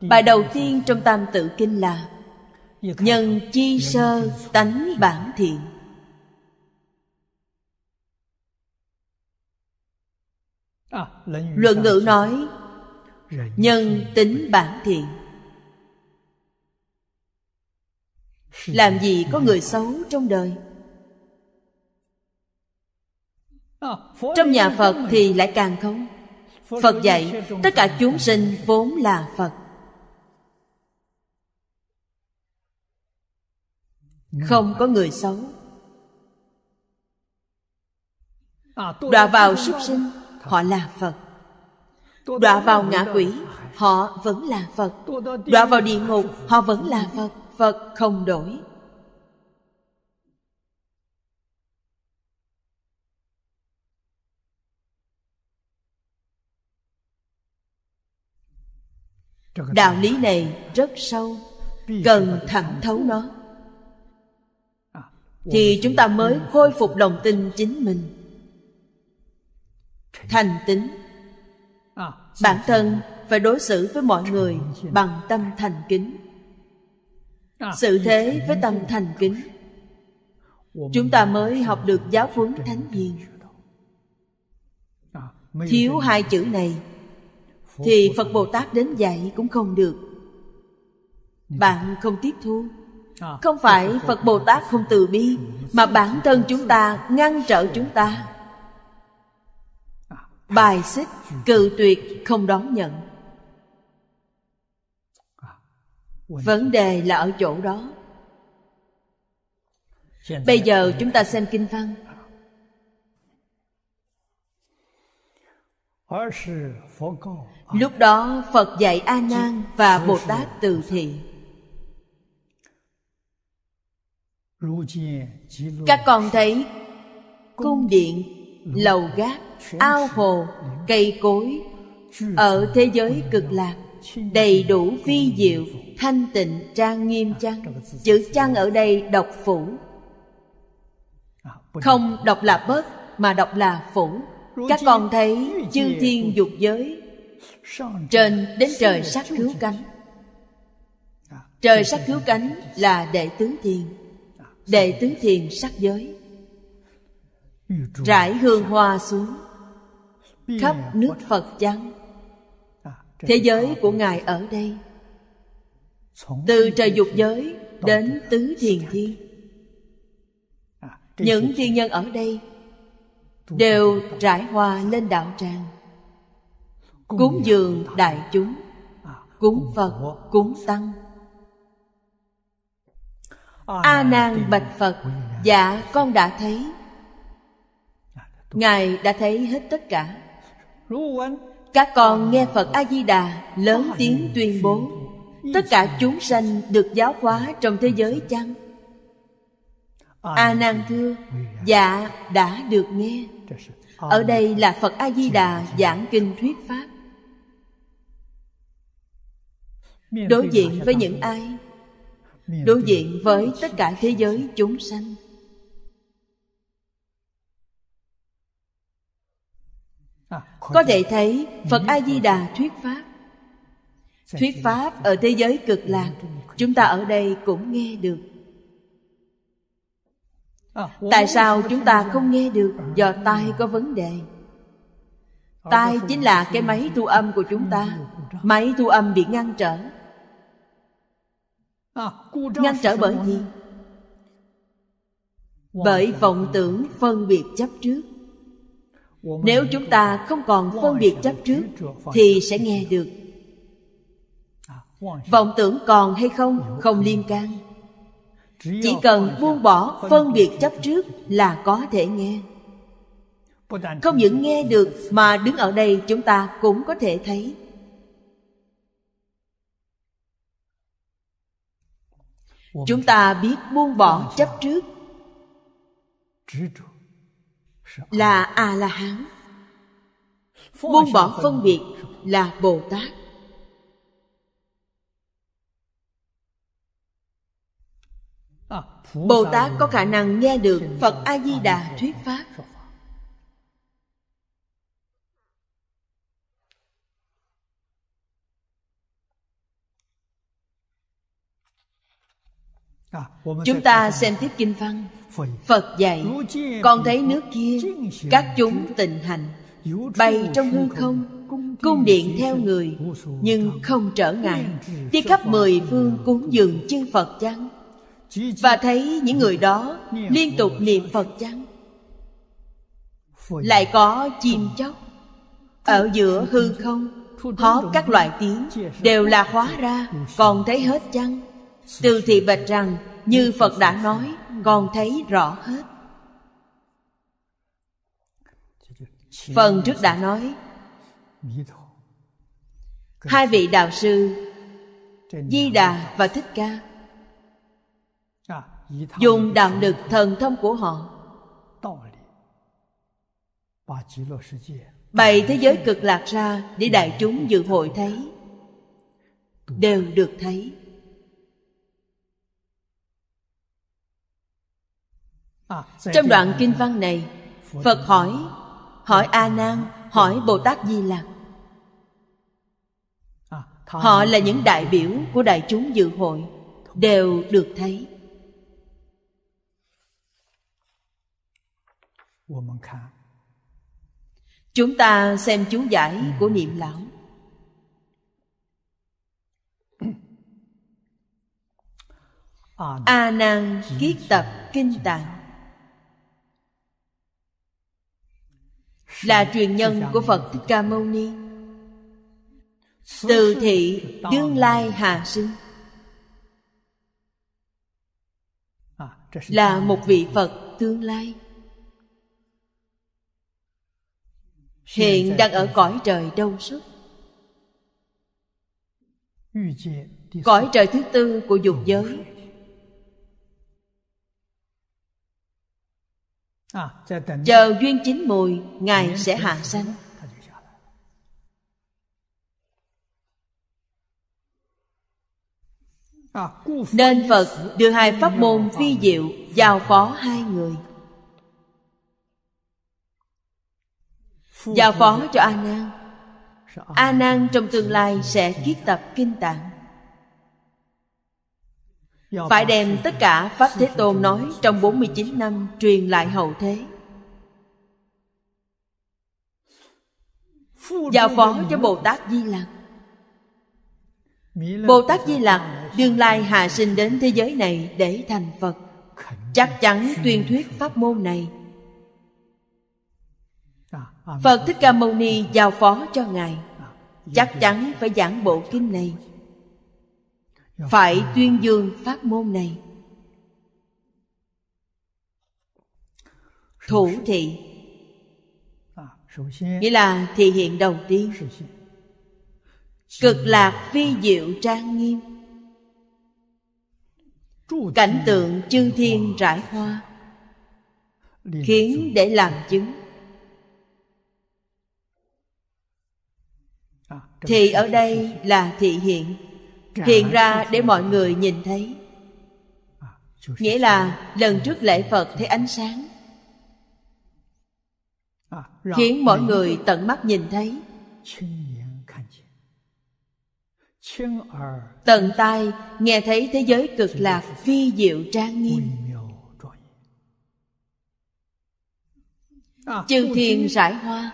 bài đầu tiên trong tam tự kinh là nhân chi sơ tánh bản thiện luận ngữ nói nhân tính bản thiện làm gì có người xấu trong đời à, trong nhà phật thì lại càng không phật dạy tất cả chúng sinh vốn là phật không có người xấu à, đọa vào súc sinh họ là phật đọa vào ngã quỷ họ vẫn là phật đọa vào địa ngục họ vẫn là phật phật không đổi đạo lý này rất sâu cần thẩm thấu nó thì chúng ta mới khôi phục lòng tin chính mình thành tính bản thân phải đối xử với mọi người bằng tâm thành kính À. sự thế với tâm thành kính chúng ta mới học được giáo huấn thánh hiền à, thiếu hai chữ này thì phật bồ tát đến dạy cũng không được bạn không tiếp thu à, không phải phật bồ tát không từ bi ừ, mà bản thân chúng ta ngăn trở chúng ta bài xích ừ. cự tuyệt không đón nhận vấn đề là ở chỗ đó bây giờ chúng ta xem kinh văn lúc đó phật dạy a nan và bồ tát từ thị các con thấy cung điện lầu gác ao hồ cây cối ở thế giới cực lạc đầy đủ vi diệu thanh tịnh trang nghiêm chăng chữ chăng ở đây đọc phủ không đọc là bớt mà đọc là phủ các con thấy chư thiên dục giới trên đến trời sắc cứu cánh trời sắc cứu cánh là đệ tứ thiền đệ tứ thiền sắc giới rải hương hoa xuống khắp nước phật chăng thế giới của ngài ở đây từ trời dục giới đến tứ thiền thiên những thiên nhân ở đây đều trải hòa lên đạo tràng cúng dường đại chúng cúng phật cúng tăng a nan bạch phật dạ con đã thấy ngài đã thấy hết tất cả các con nghe phật a di đà lớn tiếng tuyên bố tất cả chúng sanh được giáo hóa trong thế giới chăng a nan thưa dạ đã được nghe ở đây là phật a di đà giảng kinh thuyết pháp đối diện với những ai đối diện với tất cả thế giới chúng sanh có thể thấy phật a di đà thuyết pháp thuyết pháp ở thế giới cực lạc chúng ta ở đây cũng nghe được à, tại sao chúng ta không nghe được do tai có vấn đề tai chính là cái máy thu âm của chúng ta máy thu âm bị ngăn trở à, ngăn trở bởi gì bởi vọng tưởng phân biệt chấp trước nếu chúng ta không còn phân biệt chấp trước thì sẽ nghe được vọng tưởng còn hay không không liên can chỉ cần buông bỏ phân biệt chấp trước là có thể nghe không những nghe được mà đứng ở đây chúng ta cũng có thể thấy chúng ta biết buông bỏ chấp trước là a la hán buông bỏ phân biệt là bồ tát à, bồ tát có khả năng nghe được phật a di đà thuyết pháp à, chúng ta xem tiếp kinh văn phật dạy con thấy nước kia các chúng tịnh hành bay trong hư không cung điện theo người nhưng không trở ngại đi khắp mười phương cúng dường chư phật chăng và thấy những người đó liên tục niệm phật chăng lại có chim chóc ở giữa hư không hót các loại tiếng đều là hóa ra còn thấy hết chăng từ thị bạch rằng như phật đã nói con thấy rõ hết phần trước đã nói hai vị đạo sư di đà và thích ca dùng đạo lực thần thông của họ bày thế giới cực lạc ra để đại chúng dự hội thấy đều được thấy À, trong đoạn à. kinh văn này phật hỏi hỏi a nan hỏi bồ tát di lặc à, họ là những đại biểu của đại chúng dự hội đều được thấy chúng ta xem chú giải ừ. của niệm lão a nan kiết tập kinh tạng là truyền nhân của phật thích ca mâu ni từ thị tương lai hạ sinh là một vị phật tương lai hiện đang ở cõi trời đâu xuất cõi trời thứ tư của dục giới À, chờ duyên chín mùi ngài sẽ hạ sanh à, nên phật đưa hai pháp môn phi diệu giao phó hai người giao phó cho a nan a nan trong tương lai sẽ kiết tập kinh tạng phải đem tất cả Pháp Thế Tôn nói trong 49 năm truyền lại hậu thế Giao phó cho Bồ Tát Di Lặc Bồ Tát Di Lặc đương lai hạ sinh đến thế giới này để thành Phật Chắc chắn tuyên thuyết pháp môn này à, Phật Thích Ca Mâu Ni giao phó cho Ngài à, dạ Chắc chắn phải giảng bộ kinh này phải tuyên dương pháp môn này thủ thị à, nghĩa là thị hiện đầu tiên cực lạc vi diệu trang nghiêm cảnh tượng chư thiên rải hoa khiến để làm chứng à, thì ở đây là thị hiện hiện ra để mọi người nhìn thấy à, nghĩa là lần trước lễ phật thấy ánh sáng à, khiến mọi người tận mắt nhìn thấy tận tai nghe thấy thế giới cực lạc vi diệu trang nghiêm à, chư thiên rải hoa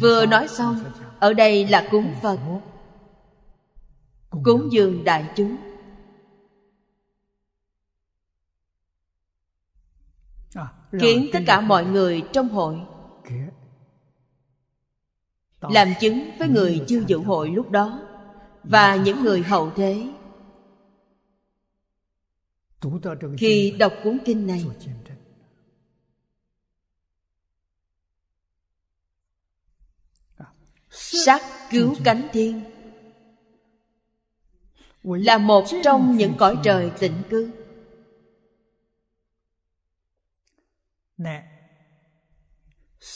vừa nói xong ở đây là cúng phật cúng dường đại chúng à, khiến tất cả mọi người trong hội làm chứng với người chưa dự hội lúc đó và những người hậu thế khi đọc cuốn kinh này à, sắc cứu cánh thiên là một trong những cõi trời tịnh cư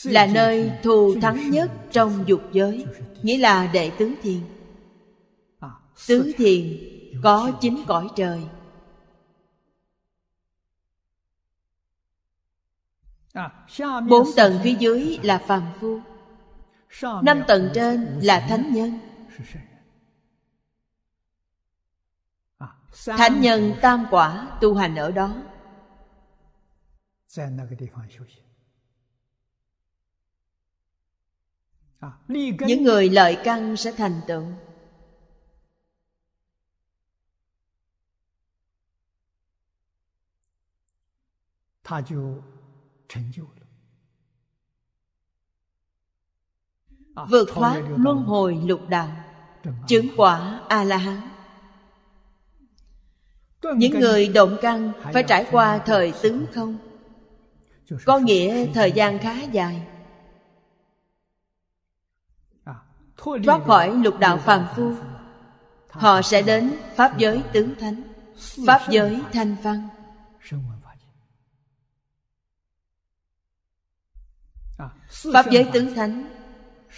là nơi thù thắng nhất trong dục giới nghĩa là đệ tứ thiền tứ thiền có chín cõi trời bốn tầng phía dưới là phàm phu năm tầng trên là thánh nhân thánh nhân tam quả tu hành ở đó à, những người lợi căn sẽ thành tựu à, vượt thoát luân hồi lục đạo chứng quả a la hán những người động căn phải trải qua thời tướng không có nghĩa thời gian khá dài à, thoát khỏi lục đạo phàm phu họ sẽ đến pháp giới tướng à, thánh pháp giới thanh văn pháp giới tướng thánh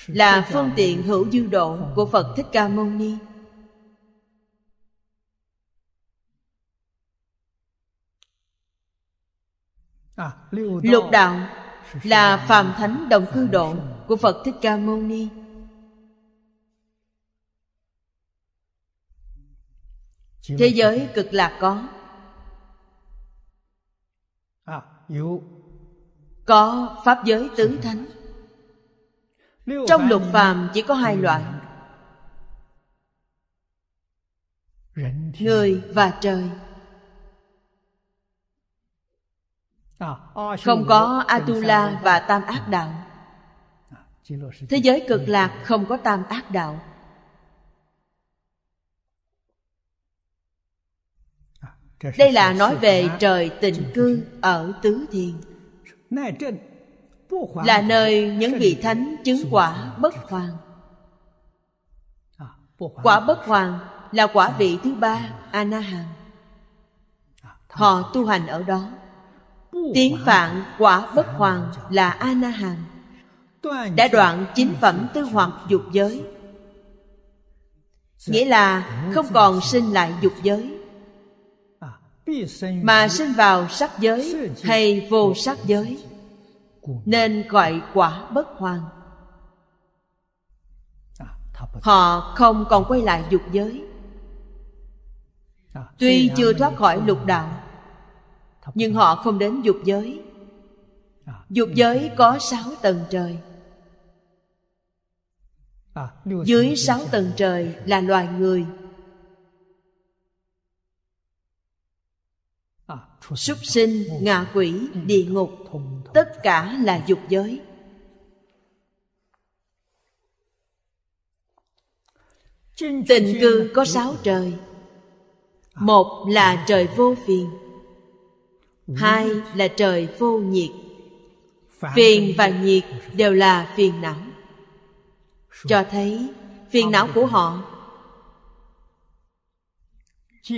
là phương tiện hữu dư độ của phật thích ca mâu ni À, lục đạo là phàm thánh đồng cư độ của phật thích ca mâu ni thế giới cực lạc có à, có pháp giới tứ thánh trong lục phàm chỉ có hai loại người và trời À, không có atula và tam ác đạo à, thế giới cực lạc không có tam ác đạo à, đây là nói về trời tịnh cư ở tứ thiên là nơi những vị thánh chứng quả bất hoàng quả bất hoàng là quả vị thứ ba anaham họ tu hành ở đó tiến phạn quả bất hoàng là a na hàm đã đoạn chính phẩm tư hoặc dục giới nghĩa là không còn sinh lại dục giới à, mà sinh vào sắc giới hay vô sắc giới nên gọi quả bất hoàng à, họ không còn quay lại dục giới à, tuy chưa thoát khỏi lục đạo nhưng họ không đến dục giới à, dục giới có sáu tầng trời à, dưới sáu tầng trời là loài người à, súc sinh ngạ quỷ địa ngục tất cả là dục giới tình cư có sáu trời một là trời vô phiền hai là trời vô nhiệt phiền và nhiệt đều là phiền não cho thấy phiền não của họ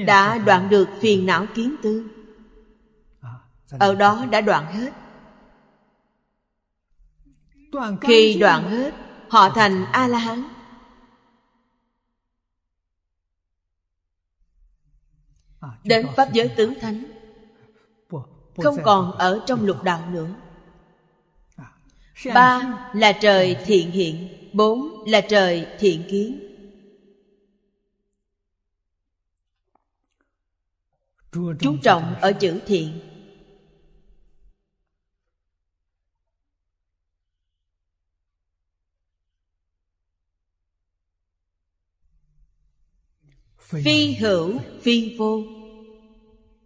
đã đoạn được phiền não kiến tư à, ở đó đã đoạn hết khi đoạn hết họ thành a la hán à, đến pháp giới tứ thánh không còn ở trong lục đạo nữa ba là trời thiện hiện bốn là trời thiện kiến chú trọng ở chữ thiện phi hữu phi vô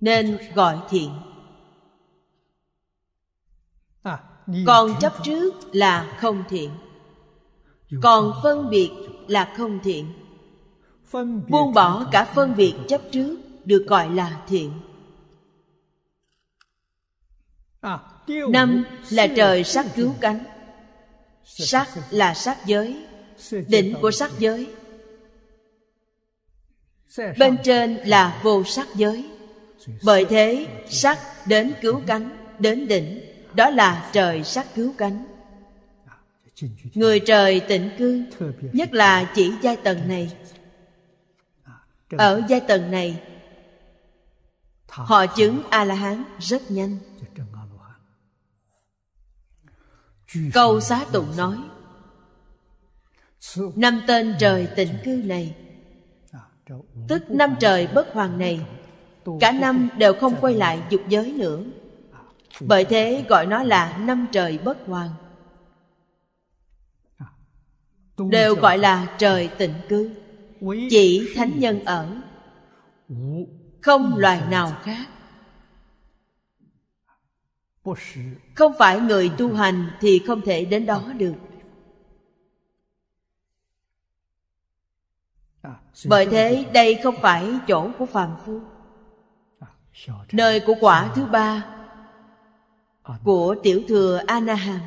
nên gọi thiện còn chấp trước là không thiện còn phân biệt là không thiện buông bỏ cả phân biệt chấp trước được gọi là thiện à, năm là trời sắc cứu cánh sắc là sắc giới đỉnh của sắc giới bên trên là vô sắc giới bởi thế sắc đến cứu cánh đến đỉnh đó là trời sắc cứu cánh người trời tịnh cư nhất là chỉ giai tầng này ở giai tầng này họ chứng a la hán rất nhanh câu xá tụng nói năm tên trời tịnh cư này tức năm trời bất hoàng này cả năm đều không quay lại dục giới nữa bởi thế gọi nó là năm trời bất hoàng đều gọi là trời tịnh cư chỉ thánh nhân ở không loài nào khác không phải người tu hành thì không thể đến đó được bởi thế đây không phải chỗ của phàm phu nơi của quả thứ ba của tiểu thừa a na hàm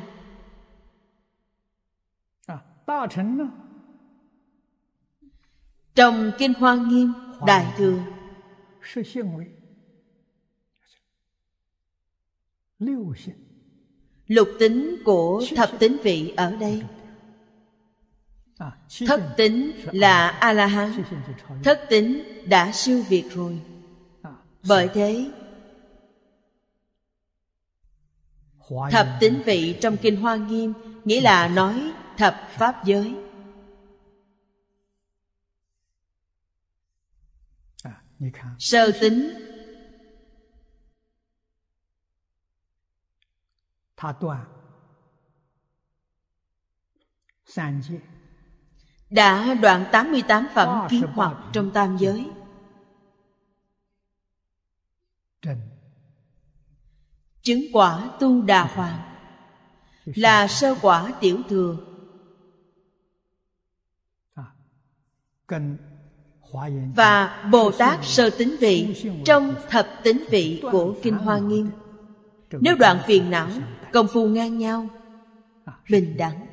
trong kinh hoa nghiêm đại thừa lục tính của thập tính vị ở đây à, thất tính dạ. là a la hán thất tính đã siêu việt rồi à, bởi dạ. thế Thập tính vị trong Kinh Hoa Nghiêm Nghĩa là nói thập pháp giới à, Sơ tính đoạn, đã đoạn 88 phẩm kiến hoặc trong tam giới chứng quả tu đà hoàng là sơ quả tiểu thừa à, và bồ tát sơ tính vị trong thập tính vị của kinh hoa nghiêm nếu đoạn phiền não công phu ngang nhau à, bình đẳng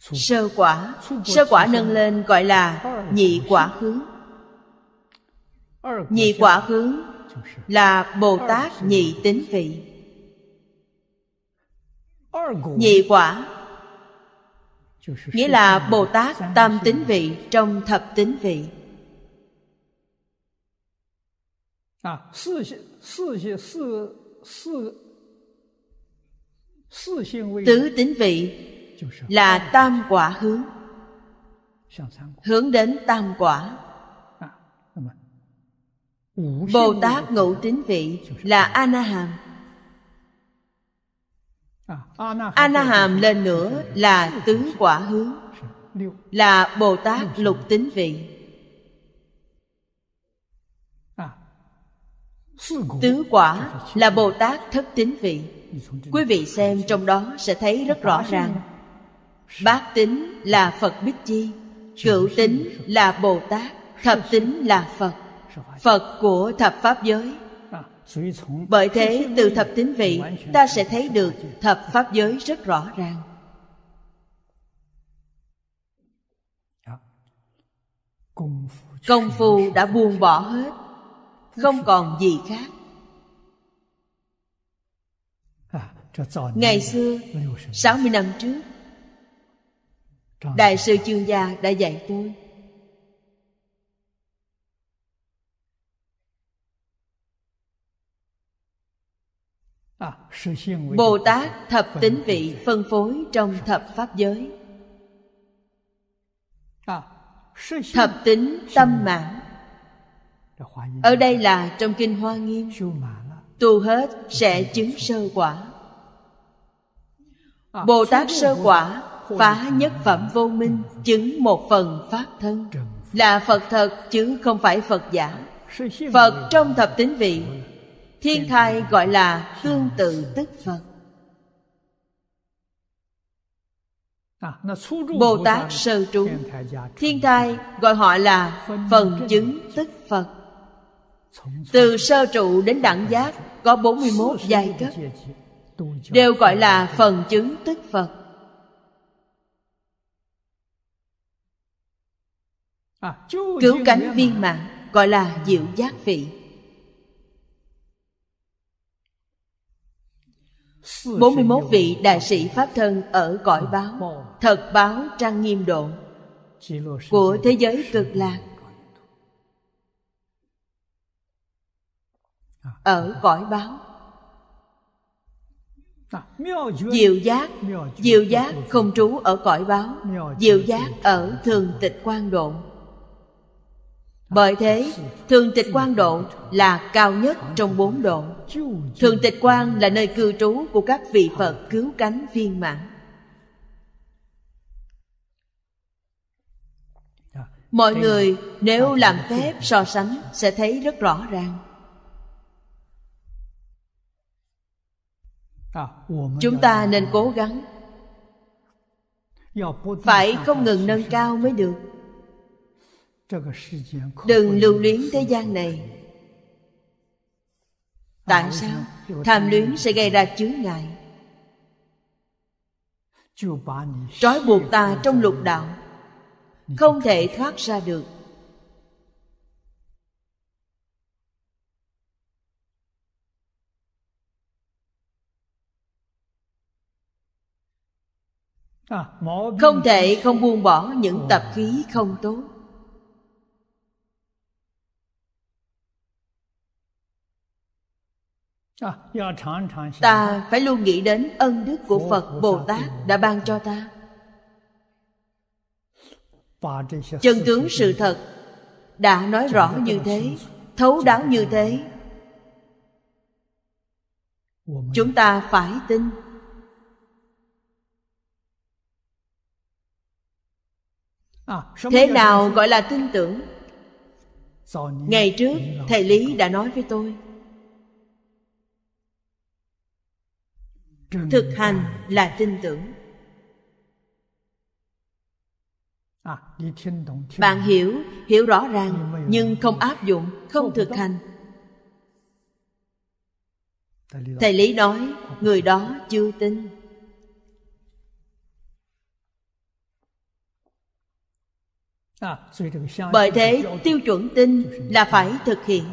sơ quả sơ quả nâng lên gọi là nhị quả hướng nhị quả hướng là bồ tát nhị tính vị nhị quả nghĩa là bồ tát tam tính vị trong thập tính vị tứ tính vị là tam quả hướng hướng đến tam quả bồ tát ngũ tính vị là Na hàm Na hàm lên nữa là tứ quả hướng là bồ tát lục tính vị tứ quả là bồ tát thất tính vị quý vị xem trong đó sẽ thấy rất rõ ràng bát tính là phật bích chi Cửu tính là bồ tát thập tính là phật phật của thập pháp giới bởi thế từ thập tín vị ta sẽ thấy được thập pháp giới rất rõ ràng công phu đã buông bỏ hết không còn gì khác Ngày xưa 60 năm trước Đại sư chương gia đã dạy tôi À, bồ tát thập tính vị phân phối trong thập pháp giới à, thập tính tâm mãn ở đây là trong kinh hoa nghiêm tu hết sẽ chứng sơ quả à, bồ tát sơ quả phá nhất phẩm vô minh chứng một phần pháp thân là phật thật chứ không phải phật giả phật trong thập tính vị thiên thai gọi là tương tự tức phật à, bồ tát sơ trú thiên thai gọi họ là phần chứng tức phật từ sơ trụ đến đẳng giác có 41 giai cấp Đều gọi là phần chứng tức Phật à, Cứu cánh viên mạng gọi là diệu giác vị 41 vị đại sĩ Pháp thân ở cõi báo Thật báo trang nghiêm độ Của thế giới cực lạc Ở cõi báo Diệu giác Diệu giác không trú ở cõi báo Diệu giác ở thường tịch quan độn bởi thế thường tịch quan độ là cao nhất trong bốn độ thường tịch quan là nơi cư trú của các vị phật cứu cánh viên mãn mọi người nếu làm phép so sánh sẽ thấy rất rõ ràng chúng ta nên cố gắng phải không ngừng nâng cao mới được đừng lưu luyến thế gian này tại sao tham luyến sẽ gây ra chướng ngại trói buộc ta trong lục đạo không thể thoát ra được à, không thể không buông bỏ những ờ. tập khí không tốt ta phải luôn nghĩ đến ân đức của phật bồ tát đã ban cho ta chân tướng sự thật đã nói rõ như thế thấu đáo như thế chúng ta phải tin à, thế nào gọi là tin tưởng ngày trước thầy lý đã nói với tôi thực hành là tin tưởng à, bạn hiểu hiểu rõ ràng nhưng không áp dụng không thực hành thầy lý nói người đó chưa tin à, bởi thế tiêu chuẩn tin là phải thực hiện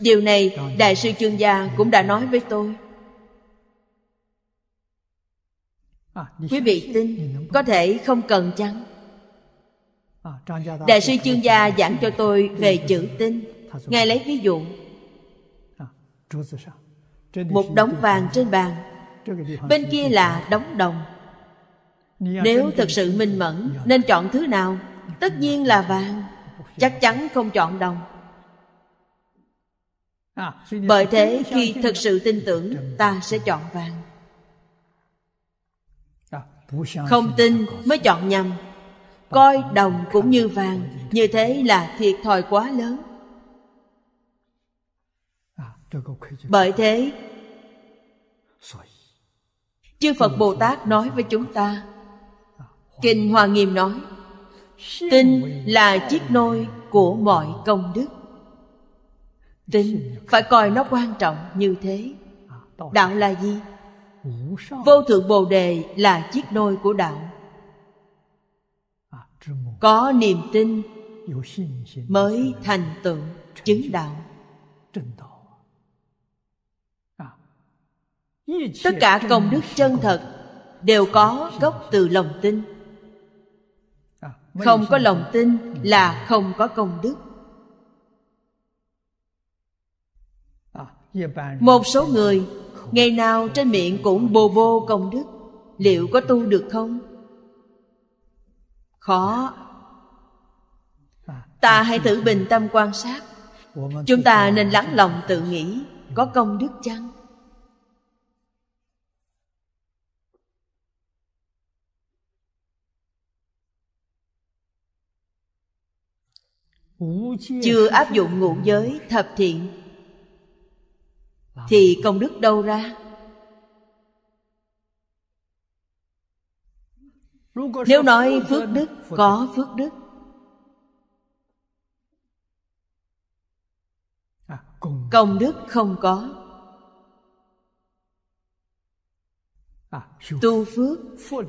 điều này đại sư chương gia cũng đã nói với tôi quý vị tin có thể không cần chăng đại sư chương gia giảng cho tôi về chữ tin ngài lấy ví dụ một đống vàng trên bàn bên kia là đống đồng nếu thật sự minh mẫn nên chọn thứ nào tất nhiên là vàng chắc chắn không chọn đồng À, bởi thế khi thật sự tin tưởng ta sẽ chọn vàng à, không tin mới chọn nhầm coi đồng cũng như vàng như thế là thiệt thòi quá lớn à, bởi thế chư phật bồ tát nói với chúng ta kinh hoa nghiêm nói tin là chiếc nôi của mọi công đức phải coi nó quan trọng như thế đạo là gì vô thượng bồ đề là chiếc nôi của đạo có niềm tin mới thành tựu chứng đạo tất cả công đức chân thật đều có gốc từ lòng tin không có lòng tin là không có công đức một số người ngày nào trên miệng cũng bồ bô công đức liệu có tu được không khó ta hãy thử bình tâm quan sát chúng ta nên lắng lòng tự nghĩ có công đức chăng chưa áp dụng ngũ giới thập thiện thì công đức đâu ra nếu nói phước đức có phước đức à, công đức không có à, tu phước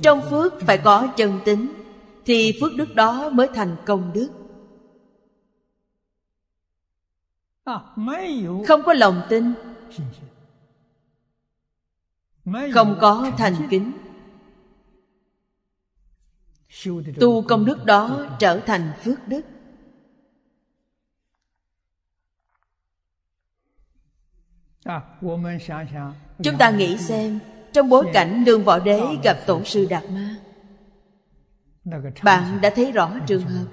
trong phước phải có chân tính thì phước đức đó mới thành công đức à, không có lòng tin không có thành kính tu công đức đó trở thành phước đức chúng ta nghĩ xem trong bối cảnh đường võ đế gặp tổ sư đạt ma bạn đã thấy rõ trường hợp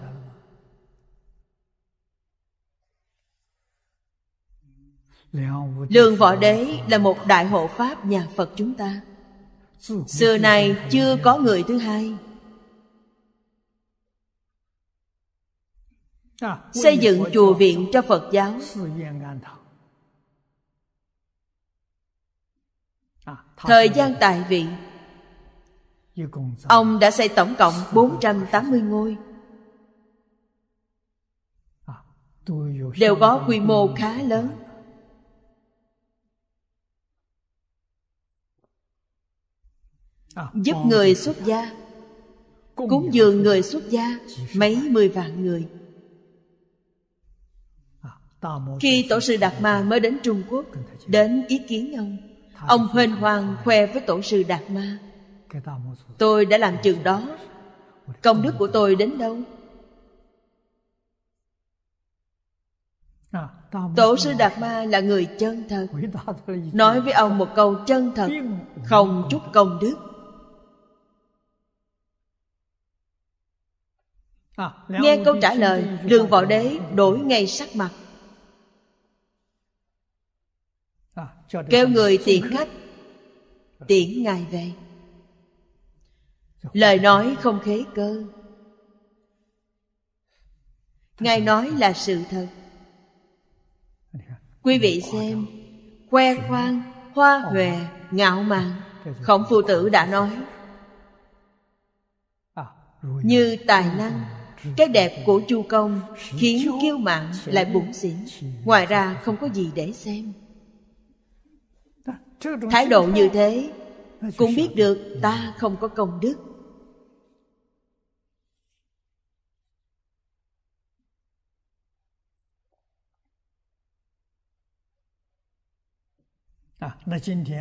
Lương Võ Đế là một đại hộ pháp nhà Phật chúng ta Xưa nay chưa có người thứ hai Xây dựng chùa viện cho Phật giáo Thời gian tại vị Ông đã xây tổng cộng 480 ngôi Đều có quy mô khá lớn giúp người xuất gia cúng dường người xuất gia mấy mười vạn người khi tổ sư đạt ma mới đến trung quốc đến ý kiến ông ông huênh hoàng khoe với tổ sư đạt ma tôi đã làm chừng đó công đức của tôi đến đâu tổ sư đạt ma là người chân thật nói với ông một câu chân thật không chút công đức Ờ, nghe câu trả lời đường võ đế đổi ngay sắc mặt ờ, kêu người tiễn khách tiễn ngài về lời nói không khế cơ ngài nói là sự thật quý vị xem khoe khoang hoa hòe ngạo mạn khổng phụ tử đã nói ờ, như tài năng cái đẹp của chu công khiến kiêu mạn lại bụng xỉn ngoài ra không có gì để xem thái độ như thế cũng biết được ta không có công đức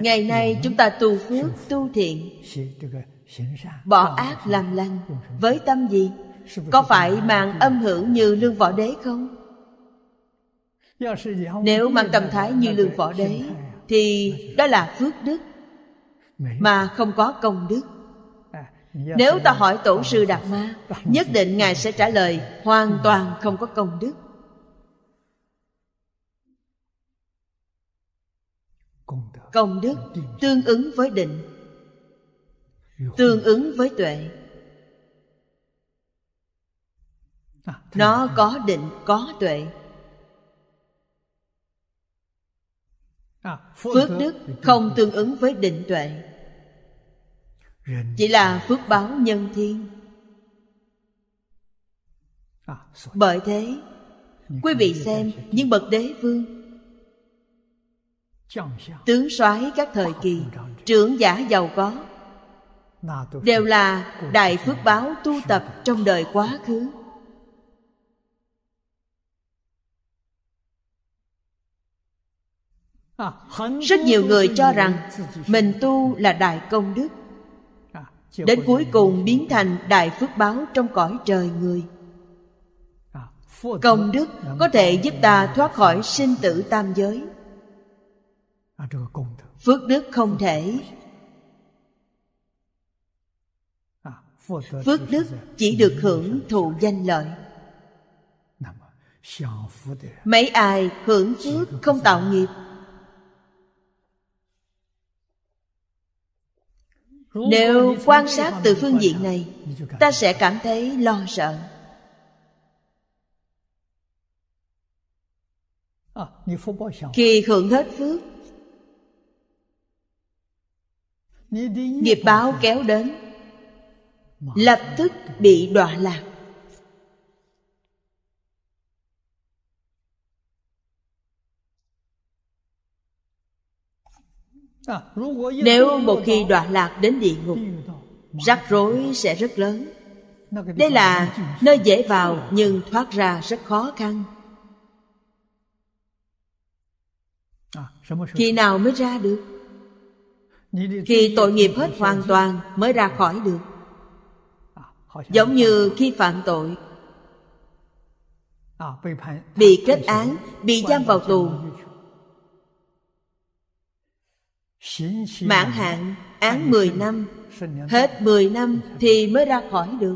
ngày nay chúng ta tu phước tu thiện bỏ ác làm lành với tâm gì có phải mang âm hưởng như lương võ đế không nếu mang tâm thái như lương võ đế thì đó là phước đức mà không có công đức nếu ta hỏi tổ sư đạt ma nhất định ngài sẽ trả lời hoàn toàn không có công đức công đức tương ứng với định tương ứng với tuệ nó có định có tuệ à, phước đức không tương ứng với định tuệ chỉ là phước báo nhân thiên à, bởi thế quý vị xem những bậc đế vương tướng soái các thời kỳ trưởng giả giàu có đều là đại phước báo tu tập trong đời quá khứ rất nhiều người cho rằng mình tu là đại công đức đến cuối cùng biến thành đại phước báo trong cõi trời người công đức có thể giúp ta thoát khỏi sinh tử tam giới phước đức không thể phước đức chỉ được hưởng thụ danh lợi mấy ai hưởng phước không tạo nghiệp nếu quan sát từ phương diện này ta sẽ cảm thấy lo sợ khi hưởng hết phước nghiệp báo kéo đến lập tức bị đọa lạc nếu một khi đọa lạc đến địa ngục rắc rối sẽ rất lớn đây là nơi dễ vào nhưng thoát ra rất khó khăn khi nào mới ra được khi tội nghiệp hết hoàn toàn mới ra khỏi được giống như khi phạm tội bị kết án bị giam vào tù mãn hạn án 10 năm hết 10 năm thì mới ra khỏi được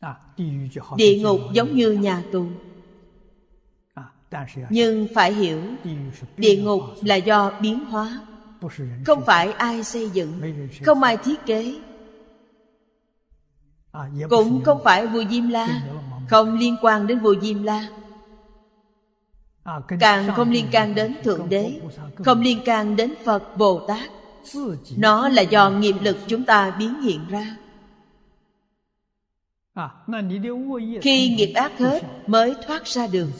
à, địa ngục giống như nhà tù à, nhưng phải hiểu địa ngục là do biến hóa không phải ai xây dựng không ai thiết kế à, dạ, cũng không phải vua diêm la không liên quan đến vua diêm la À, càng không liên can đến thượng đế không liên can đến phật bồ tát nó là do nghiệp lực chúng ta biến hiện ra à, khi nghiệp ác hết mới thoát ra đường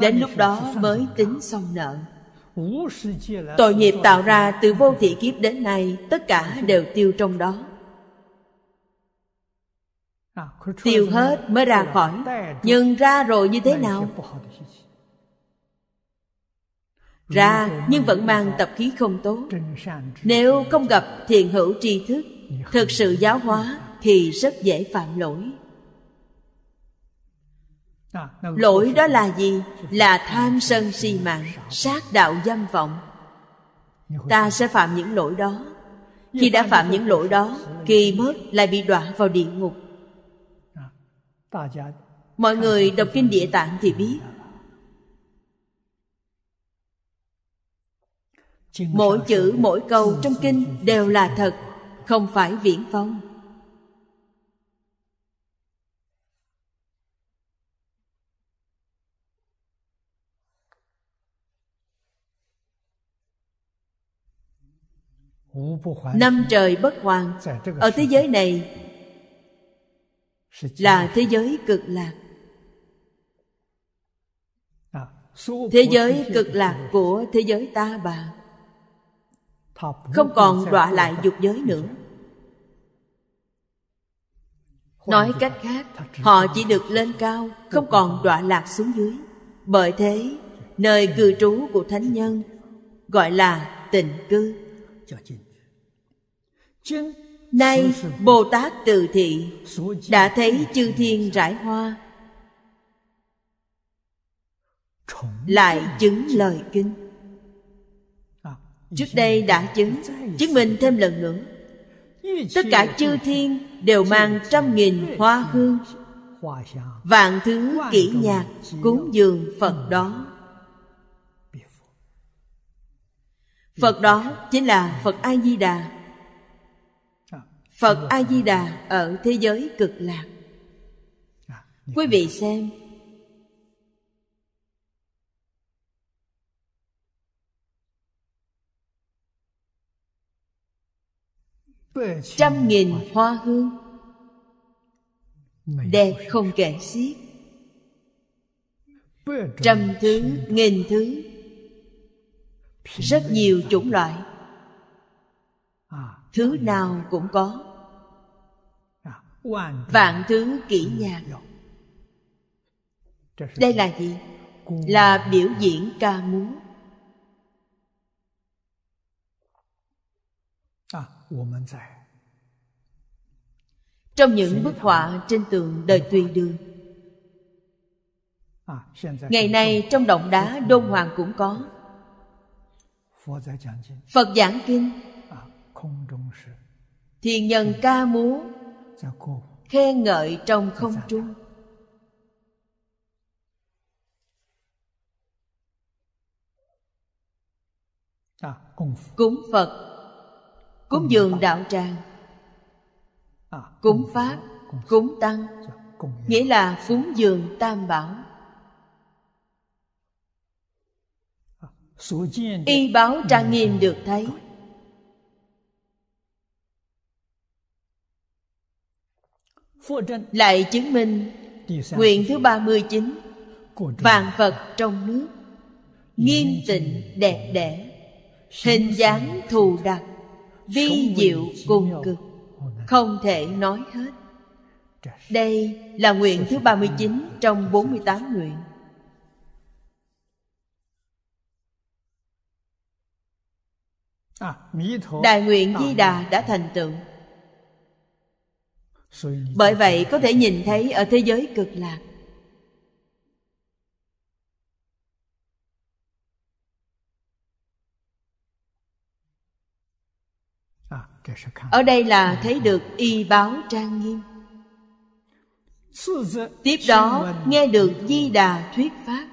đến lúc đó mới tính xong nợ tội nghiệp tạo ra từ vô thị kiếp đến nay tất cả đều tiêu trong đó À, tiêu hết mới ra khỏi nhưng ra rồi như thế nào ra nhưng vẫn mang tập khí không tốt nếu không gặp thiền hữu tri thức thực sự giáo hóa thì rất dễ phạm lỗi à, lỗi đó là gì là tham sân si mạng sát đạo dâm vọng ta sẽ phạm những lỗi đó khi đã phạm những lỗi đó kỳ mất lại bị đọa vào địa ngục mọi người đọc kinh địa tạng thì biết mỗi chữ mỗi câu trong kinh đều là thật không phải viễn phong năm trời bất hoàng ở thế giới này là thế giới cực lạc à, thế giới cực lạc của thế giới ta bà không còn đọa lại dục giới nữa nói cách khác họ chỉ được lên cao không còn đọa lạc xuống dưới bởi thế nơi cư trú của thánh nhân gọi là tịnh cư Nay Bồ Tát từ thị Đã thấy chư thiên rải hoa Lại chứng lời kinh Trước đây đã chứng Chứng minh thêm lần nữa Tất cả chư thiên đều mang trăm nghìn hoa hương Vạn thứ kỹ nhạc cúng dường Phật đó Phật đó chính là Phật A-di-đà phật a di đà ở thế giới cực lạc quý vị xem trăm nghìn hoa hương đẹp không kể xiết trăm thứ nghìn thứ rất nhiều chủng loại thứ nào cũng có vạn tướng kỹ nhạc đây là gì là biểu diễn ca múa trong những bức họa trên tường đời tùy đường ngày nay trong động đá đôn hoàng cũng có phật giảng kinh thiên nhân ca múa khen ngợi trong không trung cúng phật cúng dường đạo tràng à, cúng pháp cúng tăng nghĩa là cúng dường tam bảo à, y báo trang nghiêm được thấy lại chứng minh nguyện thứ 39 vạn vật trong nước nghiêm tịnh đẹp đẽ hình dáng thù đặc vi diệu cùng cực không thể nói hết đây là nguyện thứ 39 trong 48 nguyện à, Đại nguyện à, Di Đà đã thành tựu bởi vậy có thể nhìn thấy ở thế giới cực lạc ở đây là thấy được y báo trang nghiêm tiếp đó nghe được di đà thuyết pháp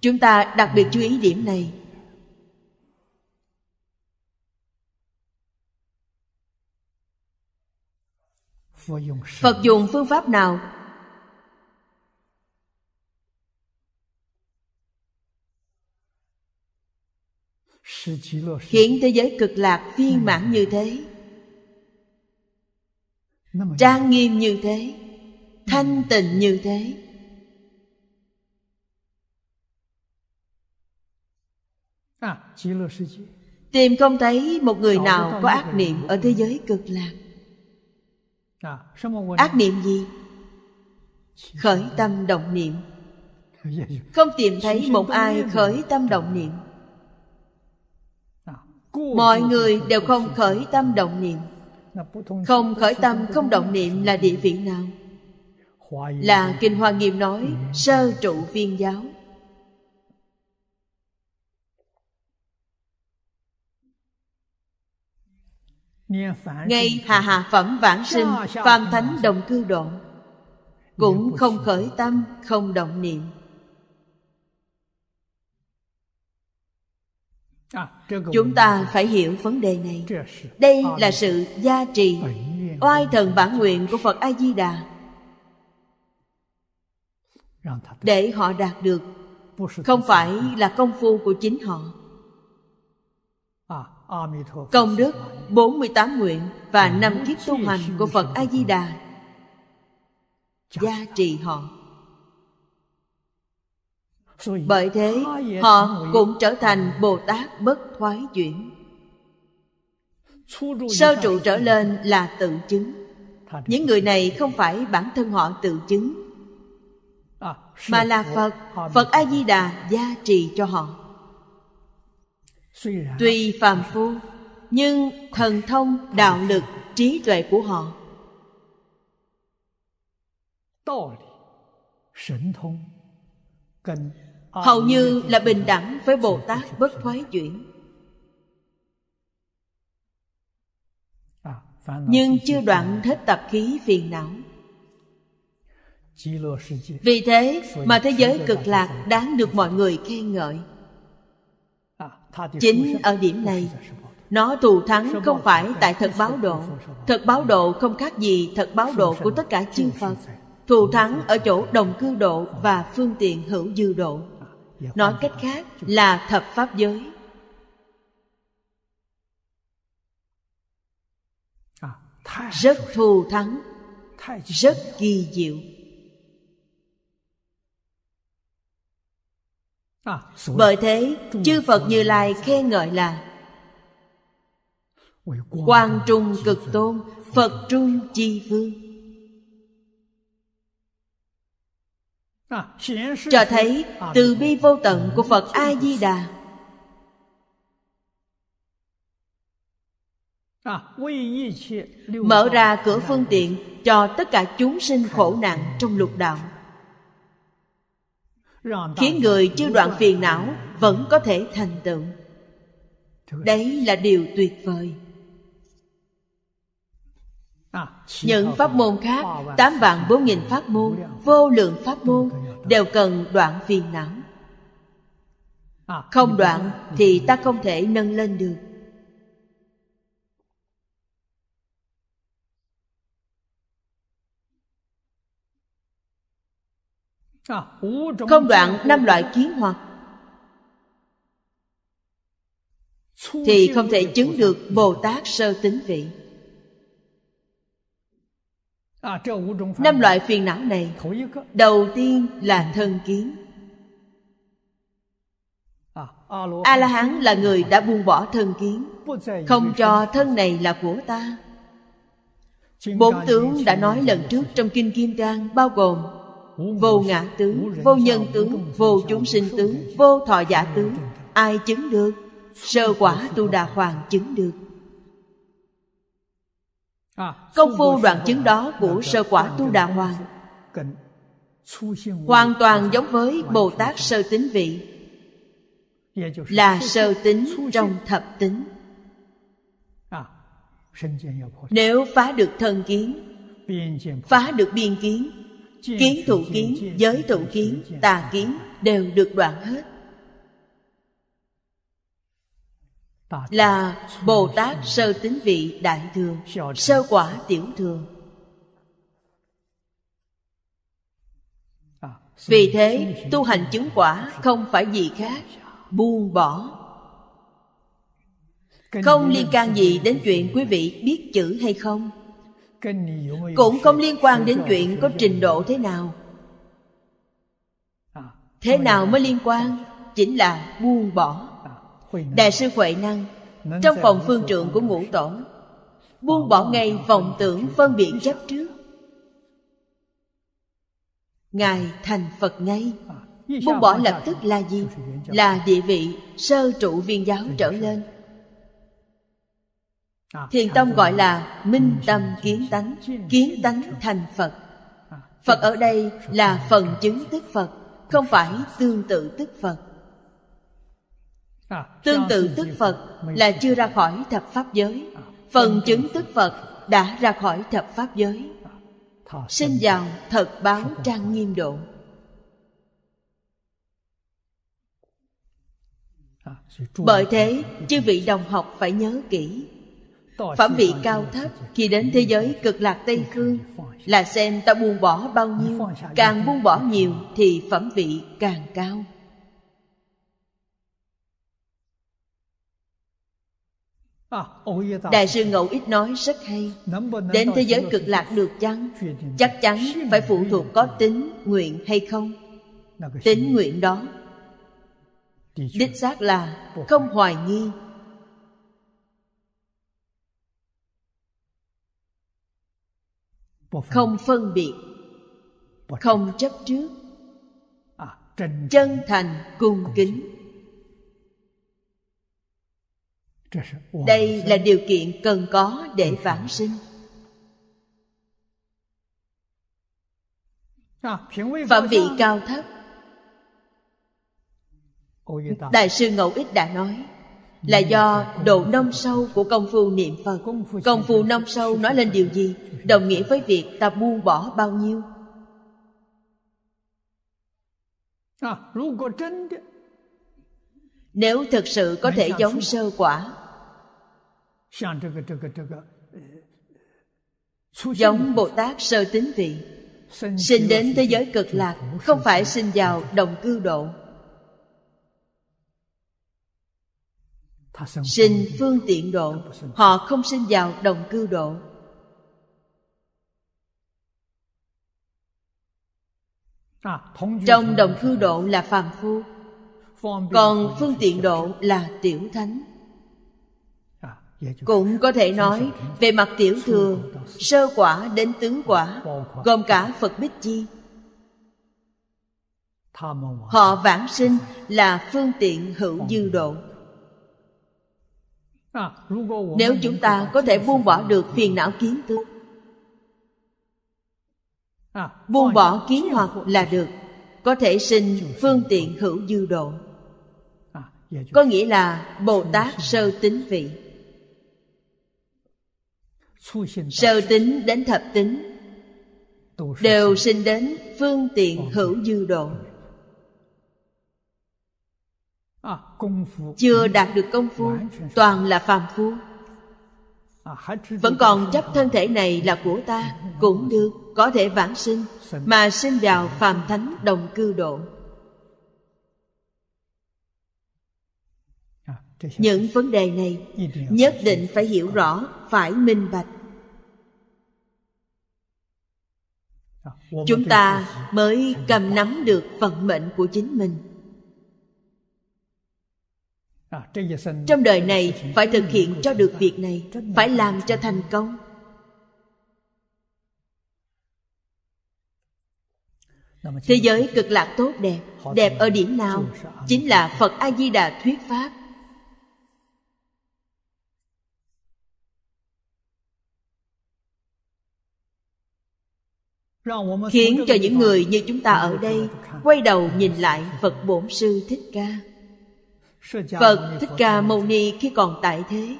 chúng ta đặc biệt chú ý điểm này phật dùng phương pháp nào khiến thế giới cực lạc viên mãn như thế trang nghiêm như thế thanh tịnh như thế tìm không thấy một người nào có ác niệm ở thế giới cực lạc Ờ, ác niệm gì dạ, dạ, dạ. khởi tâm động niệm ờ, không tìm thấy một ai khởi tâm động niệm mọi người đều không khởi tâm động niệm không khởi tâm không động niệm là địa vị nào là kinh hoa nghiêm nói sơ trụ viên giáo ngay hà hà phẩm vãng sinh phàm thánh đồng cư độ cũng không khởi tâm không động niệm à, chúng ta phải hiểu vấn đề này đây là sự gia trì oai thần bản nguyện của phật a di đà để họ đạt được không phải là công phu của chính họ công đức 48 nguyện và năm kiếp tu hành của Phật A Di Đà gia trì họ bởi thế họ cũng trở thành Bồ Tát bất thoái chuyển Sơ trụ trở lên là tự chứng Những người này không phải bản thân họ tự chứng à, Mà là Phật Phật A-di-đà gia trì cho họ tuy phàm phu nhưng thần thông đạo lực trí tuệ của họ hầu như là bình đẳng với bồ tát bất thoái chuyển à, nhưng chưa đoạn hết tập khí phiền não vì thế mà thế giới cực lạc đáng được mọi người khen ngợi chính ở điểm này nó thù thắng không phải tại thật báo độ thật báo độ không khác gì thật báo độ của tất cả chư phật thù thắng ở chỗ đồng cư độ và phương tiện hữu dư độ nói cách khác là thập pháp giới rất thù thắng rất kỳ diệu À, bởi thế chư phật như lai khen ngợi là quan trung cực tôn phật trung chi vương à, cho thấy à, từ bi vô tận của phật a di đà mở ra cửa phương tiện cho tất cả chúng sinh khổ nạn trong lục đạo khiến người chưa đoạn phiền não vẫn có thể thành tựu đấy là điều tuyệt vời những pháp môn khác tám vạn bốn nghìn pháp môn vô lượng pháp môn đều cần đoạn phiền não không đoạn thì ta không thể nâng lên được không à, đoạn năm loại kiến hoặc thì không thể chứng được bồ tát sơ tính vị à, năm loại phiền não này đầu tiên là thân kiến à, a la hán là người đã buông bỏ thân kiến không cho thân này là của ta bốn tướng đã nói lần trước trong kinh kim cang bao gồm vô ngã tướng vô nhân tướng vô chúng sinh tướng vô thọ giả tướng ai chứng được sơ quả tu đà hoàng chứng được à, công phu đoạn chứng đó của sơ quả tu đà hoàng hoàn toàn giống với bồ tát sơ tính vị là sơ tính trong thập tính à, nếu phá được thân kiến phá được biên kiến kiến thủ kiến giới thủ kiến tà kiến đều được đoạn hết là bồ tát sơ tính vị đại thường sơ quả tiểu thường vì thế tu hành chứng quả không phải gì khác buông bỏ không liên can gì đến chuyện quý vị biết chữ hay không cũng không liên quan đến chuyện có trình độ thế nào à, thế nào mới liên quan chính là buông bỏ à, đại sư huệ năng trong phòng phương trượng của ngũ tổ buông bỏ ngay vọng tưởng phân biệt chấp trước ngài thành phật ngay à, buông bỏ lập tức là gì là địa vị sơ trụ viên giáo trở lên thiền tông gọi là minh tâm kiến tánh kiến tánh thành phật phật ở đây là phần chứng tức phật không phải tương tự tức phật tương tự tức phật là chưa ra khỏi thập pháp giới phần chứng tức phật đã ra khỏi thập pháp giới sinh vào thật báo trang nghiêm độ bởi thế chư vị đồng học phải nhớ kỹ phẩm vị cao thấp khi đến thế giới cực lạc tây phương là xem ta buông bỏ bao nhiêu càng buông bỏ nhiều thì phẩm vị càng cao à, Đại sư Ngẫu ít nói rất hay Đến thế giới cực lạc được chăng? Chắc chắn phải phụ thuộc có tính, nguyện hay không Tính nguyện đó Đích xác là không hoài nghi không phân biệt không chấp trước à, chân thành cung kính đây là điều kiện cần có để vãng sinh à, phạm vị cao thấp đại sư ngẫu ích đã nói là do độ nông sâu của công phu niệm phật công phu nông sâu nói lên điều gì đồng nghĩa với việc ta buông bỏ bao nhiêu à, nếu thực sự có thể giống sơ quả giống bồ tát sơ tính vị sinh đến thế giới cực lạc không phải sinh vào đồng cư độ sinh phương tiện độ họ không sinh vào đồng cư độ à, trong đồng cư độ là phàm phu còn phương tiện độ là tiểu thánh à, cũng có thể nói về mặt tiểu thừa sơ quả đến tướng quả gồm cả phật bích chi họ vãng sinh là phương tiện hữu dư độ nếu chúng ta có thể buông bỏ được phiền não kiến tướng buông bỏ kiến hoặc là được có thể sinh phương tiện hữu dư độ có nghĩa là bồ tát sơ tính vị sơ tính đến thập tính đều sinh đến phương tiện hữu dư độ À, chưa đạt được công phu toàn là phàm phu à, vẫn còn chấp thân thể này là của ta cũng được có thể vãng sinh mà sinh vào phàm thánh đồng cư độ à, những vấn đề này nhất định phải hiểu rõ phải minh bạch chúng ta mới cầm nắm được vận mệnh của chính mình À, trong đời này phải thực hiện cho được việc này phải làm cho thành công thế giới cực lạc tốt đẹp đẹp ở điểm nào chính là phật a di đà thuyết pháp khiến cho những người như chúng ta ở đây quay đầu nhìn lại phật bổn sư thích ca Phật Thích Ca Mâu Ni khi còn tại thế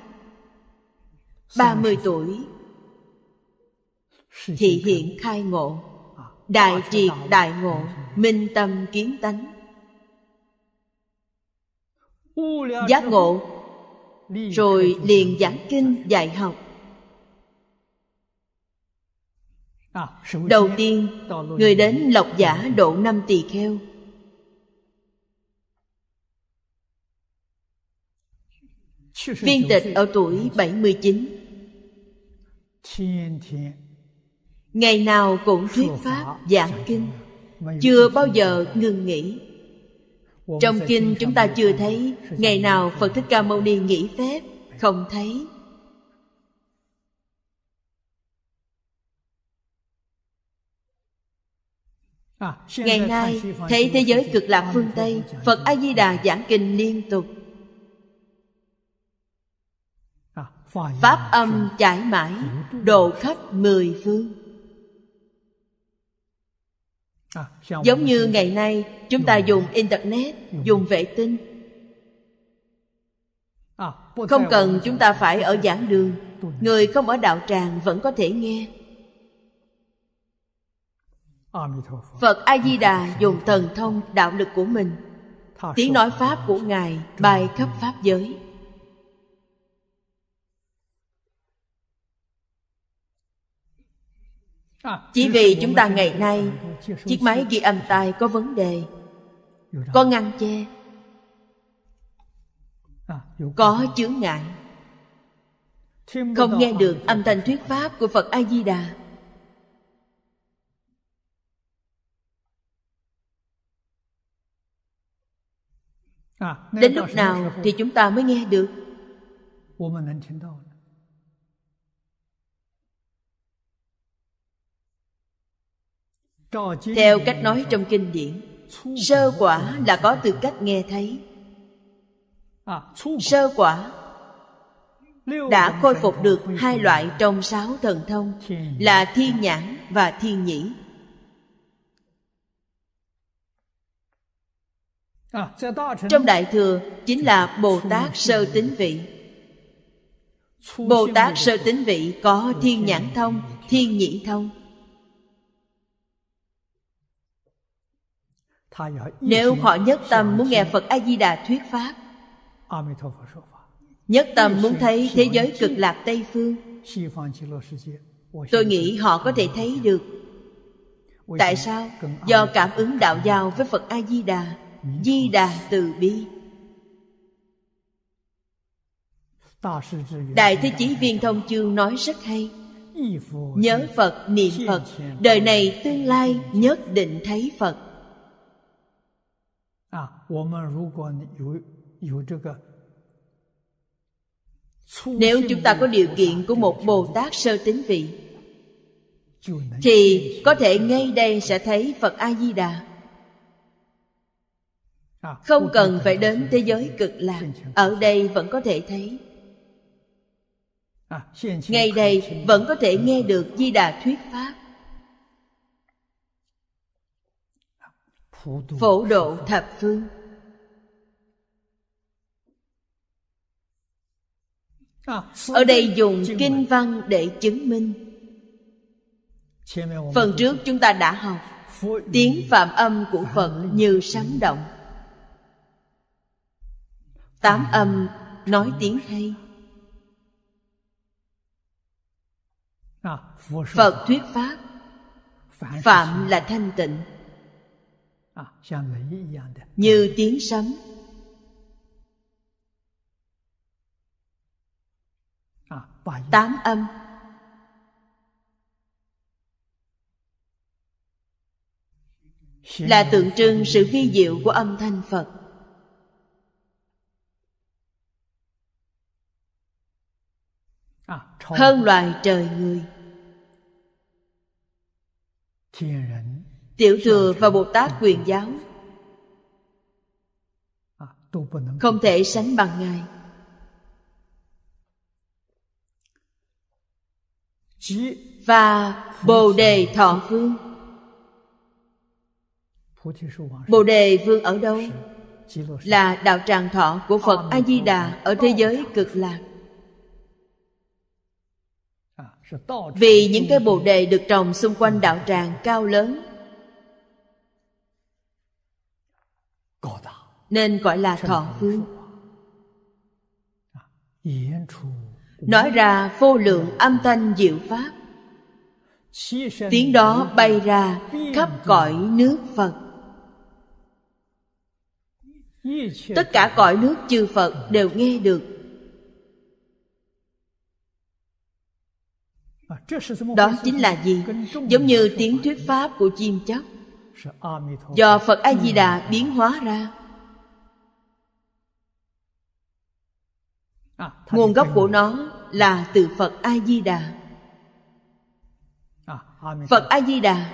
30 tuổi Thị hiện khai ngộ à, Đại triệt đại ngộ Minh tâm kiến tánh Giác ngộ Rồi liền giảng kinh dạy học à, Đầu tiên Người đến lộc giả độ năm tỳ kheo Viên tịch ở tuổi 79 Ngày nào cũng thuyết pháp giảng kinh Chưa bao giờ ngừng nghỉ Trong kinh chúng ta chưa thấy Ngày nào Phật Thích Ca Mâu Ni nghỉ phép Không thấy Ngày nay, thấy thế giới cực lạc phương Tây, Phật A-di-đà giảng kinh liên tục. pháp âm trải mãi độ khắp mười phương à, giống như ngày nay chúng ta dùng internet dùng vệ tinh à, không cần chúng ta phải ở giảng đường người không ở đạo tràng vẫn có thể nghe à, phật a di đà dùng thần thông đạo lực của mình tiếng nói pháp của ngài bài khắp pháp giới chỉ vì chúng ta ngày nay chiếc máy ghi âm tai có vấn đề có ngăn che có chướng ngại không nghe được âm thanh thuyết pháp của phật a di đà đến lúc nào thì chúng ta mới nghe được theo cách nói trong kinh điển sơ quả là có tư cách nghe thấy sơ quả đã khôi phục được hai loại trong sáu thần thông là thiên nhãn và thiên nhĩ trong đại thừa chính là bồ tát sơ tính vị bồ tát sơ tính vị có thiên nhãn thông thiên nhĩ thông nếu họ nhất tâm muốn nghe phật a di đà thuyết pháp nhất tâm muốn thấy thế giới cực lạc tây phương tôi nghĩ họ có thể thấy được tại sao do cảm ứng đạo giao với phật a di đà di đà từ bi đại thế chí viên thông chương nói rất hay nhớ phật niệm phật đời này tương lai nhất định thấy phật nếu chúng ta có điều kiện của một bồ tát sơ tính vị thì có thể ngay đây sẽ thấy phật a di đà à, không cần phải đến thế giới cực lạc ở đây vẫn có thể thấy à, ngay đây vẫn có thể nghe được di đà thuyết pháp phổ độ thập phương à, ở đây dùng kinh văn để chứng minh phần trước chúng ta đã học tiếng phạm âm của phật như sấm động tám ừ. âm nói tiếng hay à, phật thuyết pháp phạm là thanh tịnh như tiếng sấm à, tám âm là tượng trưng sự vi diệu của âm thanh phật à, hơn loài trời người Tiểu thừa và Bồ Tát quyền giáo Không thể sánh bằng Ngài Và Bồ Đề Thọ Vương Bồ Đề Vương ở đâu? Là đạo tràng thọ của Phật A-di-đà ở thế giới cực lạc vì những cây bồ đề được trồng xung quanh đạo tràng cao lớn nên gọi là thọ phương à, nói ra vô lượng âm thanh diệu pháp tiếng đó bay ra khắp cõi nước phật tất cả cõi nước chư phật đều nghe được à, đó chính là gì giống như tiếng thuyết pháp của chim chóc do phật a di đà biến hóa ra À, nguồn gốc của nó là từ phật a di đà phật a di đà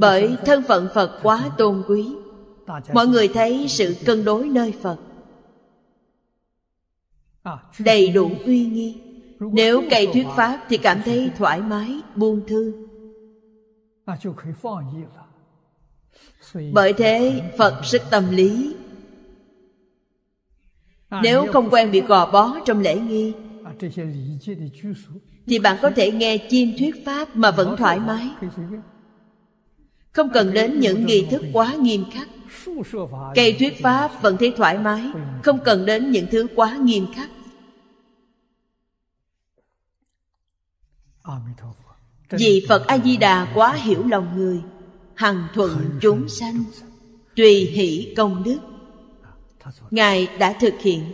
bởi thân phận phật quá tôn quý mọi người thấy sự cân đối nơi phật à, đầy đủ uy nghi nếu cày thuyết pháp thì cảm thấy thoải mái buông thư bởi thế phật rất tâm lý À, nếu không quen bị gò bó trong lễ nghi à, thì bạn có thể nghe chim thuyết pháp mà vẫn thoải mái không cần đến những nghi thức quá nghiêm khắc cây thuyết pháp vẫn thấy thoải mái không cần đến những thứ quá nghiêm khắc vì phật a di đà quá hiểu lòng người hằng thuận chúng sanh tùy hỷ công đức ngài đã thực hiện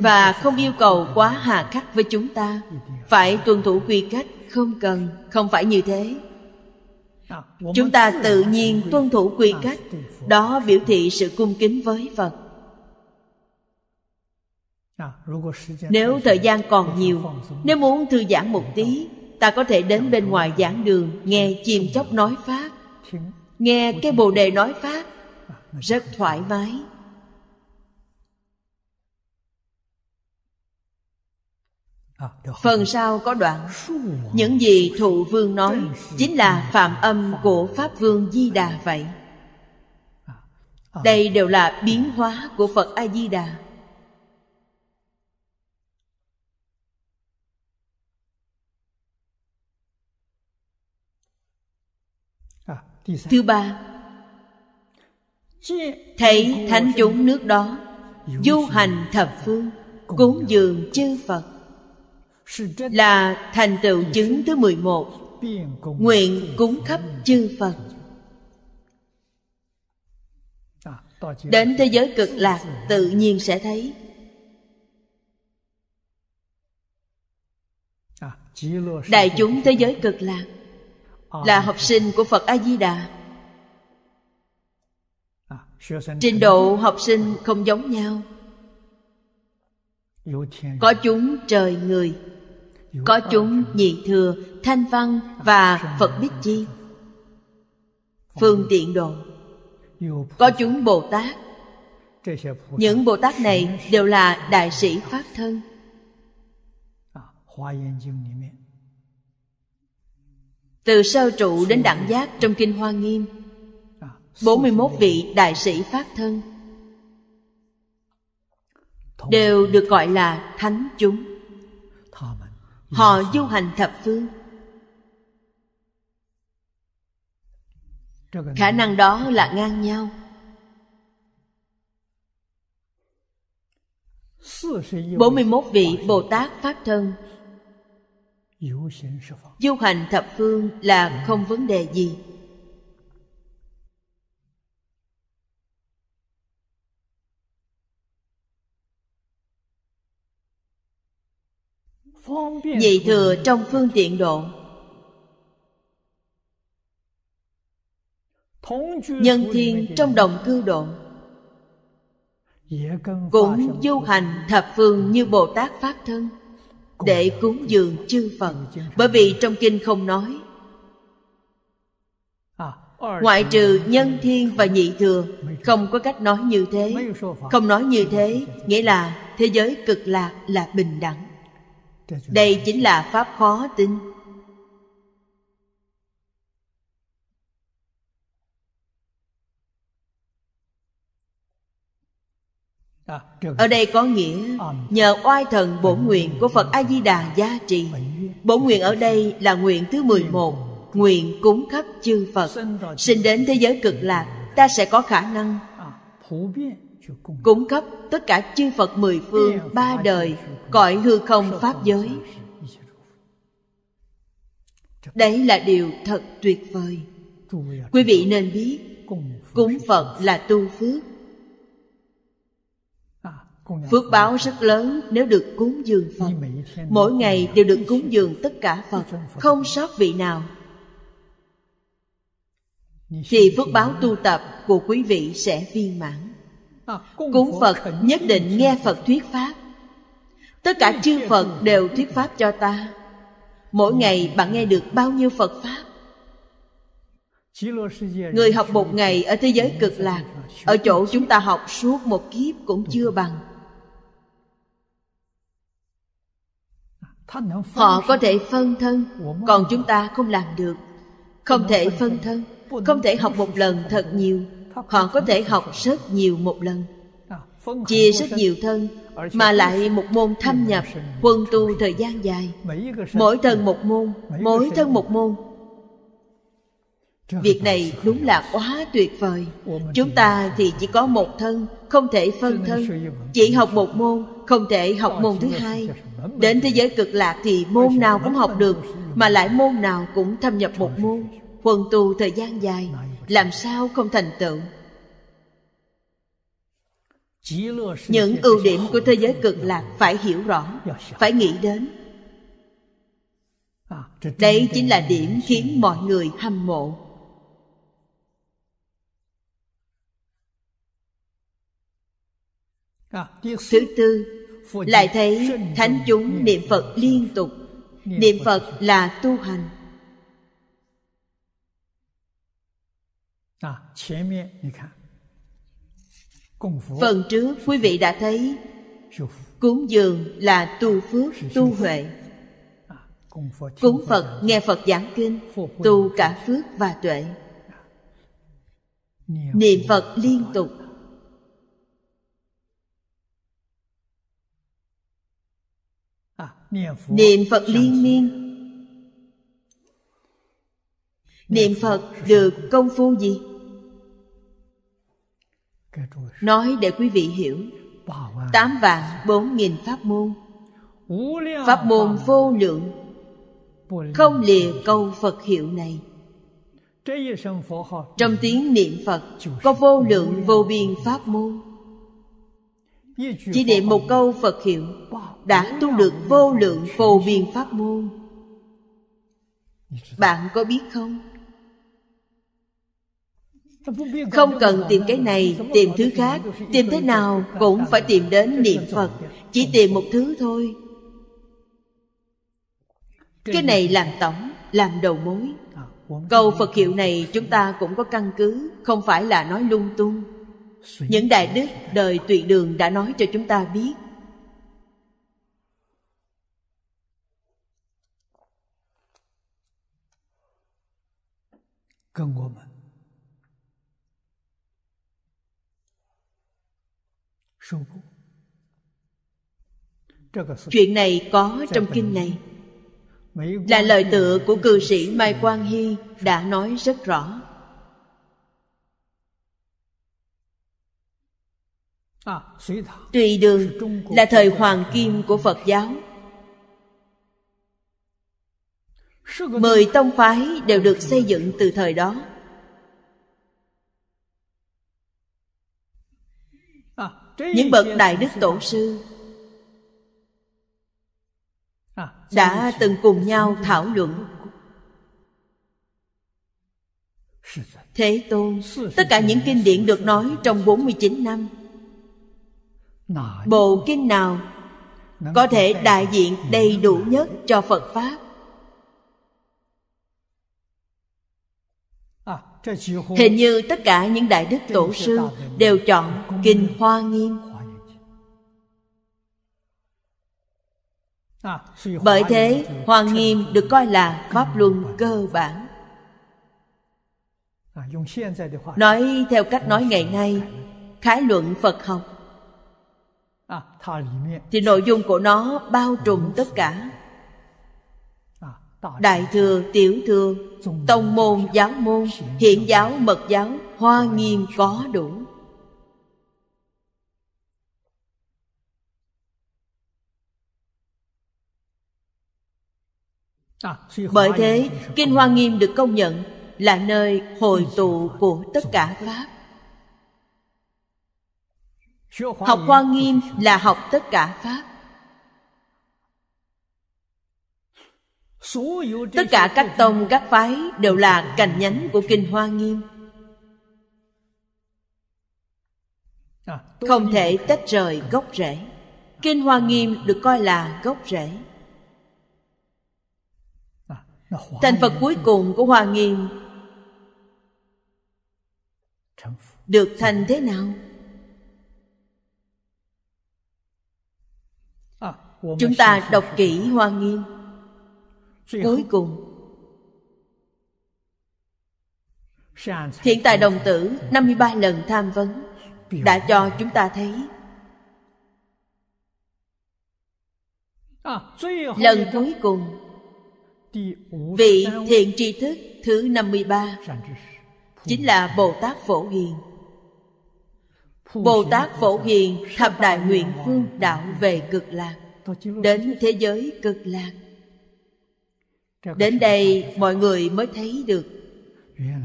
và không yêu cầu quá hà khắc với chúng ta phải tuân thủ quy cách không cần không phải như thế chúng ta tự nhiên tuân thủ quy cách đó biểu thị sự cung kính với phật nếu thời gian còn nhiều nếu muốn thư giãn một tí ta có thể đến bên ngoài giảng đường nghe chim chóc nói pháp nghe cái bồ đề nói pháp rất thoải mái à, phần sau có đoạn những gì thụ vương nói chính là phạm âm của pháp vương di đà vậy à, à. đây đều là biến hóa của phật a di đà thứ ba Thấy thánh chúng nước đó Du hành thập phương Cúng dường chư Phật Là thành tựu chứng thứ 11 Nguyện cúng khắp chư Phật Đến thế giới cực lạc tự nhiên sẽ thấy Đại chúng thế giới cực lạc Là học sinh của Phật A-di-đà trình độ học sinh không giống nhau có chúng trời người có chúng nhị thừa thanh văn và phật biết chi phương tiện độ có chúng bồ tát những bồ tát này đều là đại sĩ pháp thân từ sơ trụ đến đẳng giác trong kinh hoa nghiêm 41 vị đại sĩ Pháp thân Đều được gọi là thánh chúng Họ du hành thập phương Khả năng đó là ngang nhau 41 vị Bồ Tát Pháp Thân Du hành thập phương là không vấn đề gì Dị thừa trong phương tiện độ Nhân thiên trong đồng cư độ Cũng du hành thập phương như Bồ Tát Pháp Thân Để cúng dường chư Phật Bởi vì trong kinh không nói à, Ngoại trừ nhân thiên và nhị thừa Không có cách nói như thế Không nói như thế Nghĩa là thế giới cực lạc là bình đẳng đây chính là pháp khó tin à, ở đây có nghĩa nhờ oai thần bổn nguyện của phật a di đà gia trì bổn nguyện ở đây là nguyện thứ 11 nguyện cúng khắp chư phật sinh đến thế giới cực lạc ta sẽ có khả năng à, cung cấp tất cả chư phật mười phương ba đời cõi hư không pháp giới đấy là điều thật tuyệt vời quý vị nên biết cúng phật là tu phước phước báo rất lớn nếu được cúng dường phật mỗi ngày đều được cúng dường tất cả phật không sót vị nào thì phước báo tu tập của quý vị sẽ viên mãn cúng phật nhất định nghe phật thuyết pháp tất cả chư phật đều thuyết pháp cho ta mỗi ngày bạn nghe được bao nhiêu phật pháp người học một ngày ở thế giới cực lạc ở chỗ chúng ta học suốt một kiếp cũng chưa bằng họ có thể phân thân còn chúng ta không làm được không thể phân thân không thể học một lần thật nhiều họ có thể học rất nhiều một lần chia rất nhiều thân mà lại một môn thâm nhập quân tu thời gian dài mỗi thân một môn mỗi thân một môn việc này đúng là quá tuyệt vời chúng ta thì chỉ có một thân không thể phân thân chỉ học một môn không thể học môn thứ hai đến thế giới cực lạc thì môn nào cũng học được mà lại môn nào cũng thâm nhập một môn quân tu thời gian dài làm sao không thành tựu những ưu điểm của thế giới cực lạc phải hiểu rõ phải nghĩ đến đây chính là điểm khiến mọi người hâm mộ thứ tư lại thấy thánh chúng niệm phật liên tục niệm phật là tu hành Phần trước quý vị đã thấy Cúng dường là tu phước, tu huệ Cúng Phật, nghe Phật giảng kinh Tu cả phước và tuệ Niệm Phật liên tục Niệm Phật liên miên Niệm Phật được công phu gì? Nói để quý vị hiểu à. Tám vạn bốn nghìn pháp môn Pháp môn vô lượng Không lìa câu Phật hiệu này Trong tiếng niệm Phật Có vô lượng vô biên pháp môn Chỉ niệm một câu Phật hiệu Đã tu được vô lượng vô biên pháp môn Bạn có biết không? không cần tìm cái này tìm thứ khác tìm thế nào cũng phải tìm đến niệm phật chỉ tìm một thứ thôi cái này làm tổng làm đầu mối câu phật hiệu này chúng ta cũng có căn cứ không phải là nói lung tung những đại đức đời tùy đường đã nói cho chúng ta biết chuyện này có trong kinh này là lời tựa của cư sĩ mai quang hy đã nói rất rõ à, tùy đường là thời hoàng kim của phật giáo mười tông phái đều được xây dựng từ thời đó những bậc đại đức tổ sư đã từng cùng nhau thảo luận Thế Tôn Tất cả những kinh điển được nói trong 49 năm Bộ kinh nào Có thể đại diện đầy đủ nhất cho Phật Pháp hình như tất cả những đại đức tổ sư đều chọn kinh hoa nghiêm à, bởi thế hoa nghiêm được coi là pháp luân cơ bản à, nói theo cách nói ngày nay khái luận phật học à, thì nội dung của nó bao trùm tất cả đại thừa tiểu thừa tông môn giáo môn hiện giáo mật giáo hoa nghiêm có đủ bởi thế kinh hoa nghiêm được công nhận là nơi hồi tụ của tất cả pháp học hoa nghiêm là học tất cả pháp tất cả các tông các phái đều là cành nhánh của kinh hoa nghiêm không thể tách rời gốc rễ kinh hoa nghiêm được coi là gốc rễ thành phật cuối cùng của hoa nghiêm được thành thế nào chúng ta đọc kỹ hoa nghiêm cuối cùng Thiện tài đồng tử 53 lần tham vấn Đã cho chúng ta thấy à, Lần cuối cùng Vị thiện tri thức thứ 53 Chính là Bồ Tát Phổ Hiền Bồ Tát Phổ Hiền Thập Đại Nguyện Phương Đạo về cực lạc Đến thế giới cực lạc đến đây mọi người mới thấy được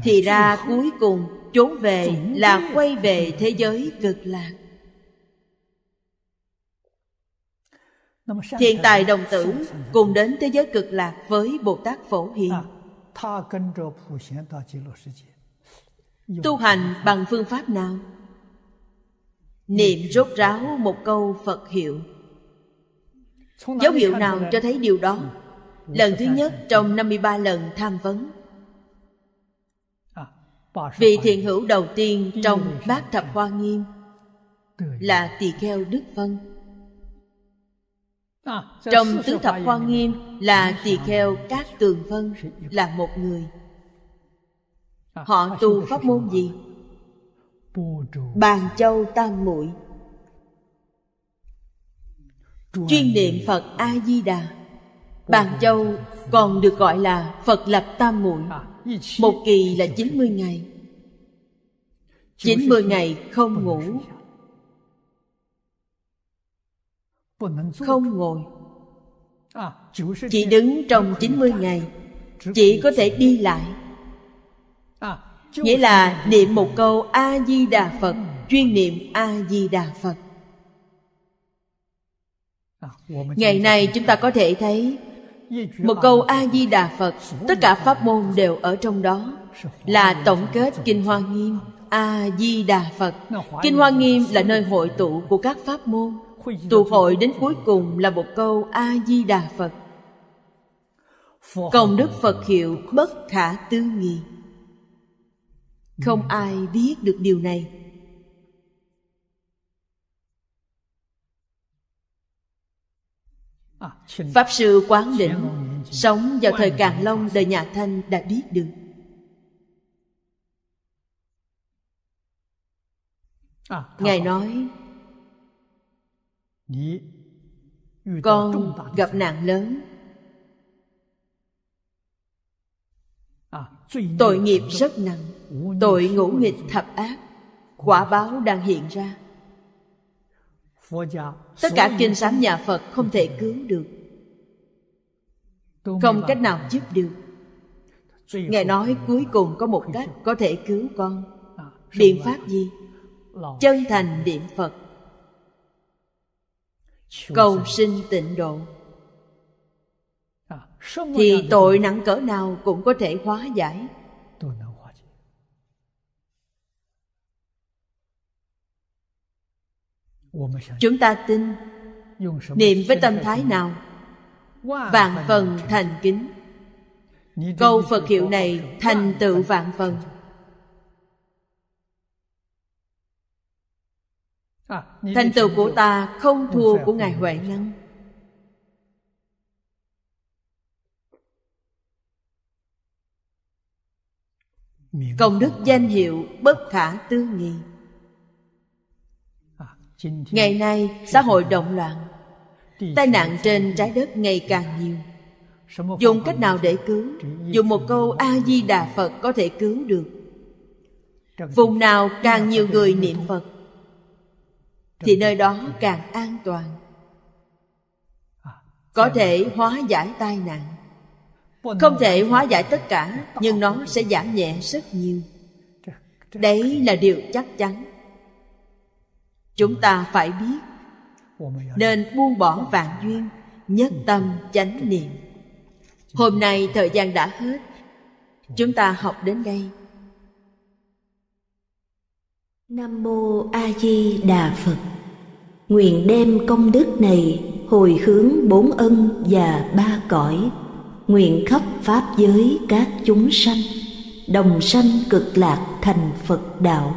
thì ra cuối cùng trốn về là quay về thế giới cực lạc Thiên tài đồng tử cùng đến thế giới cực lạc với Bồ Tát Phổ Hiền. À, tu hành bằng phương pháp nào? Niệm rốt ráo một câu Phật hiệu. Dấu hiệu nào cho thấy điều đó? Ừ lần thứ nhất trong 53 lần tham vấn vị thiện hữu đầu tiên trong bát thập hoa nghiêm là tỳ kheo đức vân trong tứ thập hoa nghiêm là tỳ kheo các tường vân là một người họ tu pháp môn gì bàn châu tam muội chuyên niệm phật a di đà Bàn Châu còn được gọi là Phật Lập Tam Muội à, Một kỳ là 90 ngày 90 ngày không ngủ Không ngồi à, Chỉ đứng trong 90 ngày Chỉ có thể đi lại à, Nghĩa là niệm một câu A-di-đà Phật ừ. Chuyên niệm A-di-đà Phật Ngày nay chúng ta có thể thấy một câu a di đà phật tất cả pháp môn đều ở trong đó là tổng kết kinh hoa nghiêm a di đà phật kinh hoa nghiêm là nơi hội tụ của các pháp môn tụ hội đến cuối cùng là một câu a di đà phật công đức phật hiệu bất khả tư nghị không ai biết được điều này À, Pháp sư Quán định Sống vào thời Càn Long đời nhà Thanh đã biết được à, Ngài nói Con gặp nạn lớn à, Tội nghiệp rất nặng Tội ngũ nghịch thập ác Quả báo đang hiện ra tất cả kinh sám nhà phật không thể cứu được không cách nào giúp được ngài nói cuối cùng có một cách có thể cứu con à, biện pháp gì chân thành niệm phật cầu sinh tịnh độ à, thì tội nặng cỡ nào cũng có thể hóa giải chúng ta tin niệm với tâm thái nào vạn phần thành kính câu phật hiệu này thành tựu vạn phần à, thành tựu của ta không thua của ngài huệ năng công đức danh hiệu bất khả tư nghị ngày nay xã hội động loạn tai nạn trên trái đất ngày càng nhiều dùng cách nào để cứu dùng một câu a di đà phật có thể cứu được vùng nào càng nhiều người niệm phật thì nơi đó càng an toàn à, có thể hóa giải tai nạn không thể hóa giải tất cả nhưng nó sẽ giảm nhẹ rất nhiều đấy là điều chắc chắn chúng ta phải biết nên buông bỏ vạn duyên nhất tâm chánh niệm hôm nay thời gian đã hết chúng ta học đến đây nam mô a di đà phật nguyện đem công đức này hồi hướng bốn ân và ba cõi nguyện khắp pháp giới các chúng sanh đồng sanh cực lạc thành phật đạo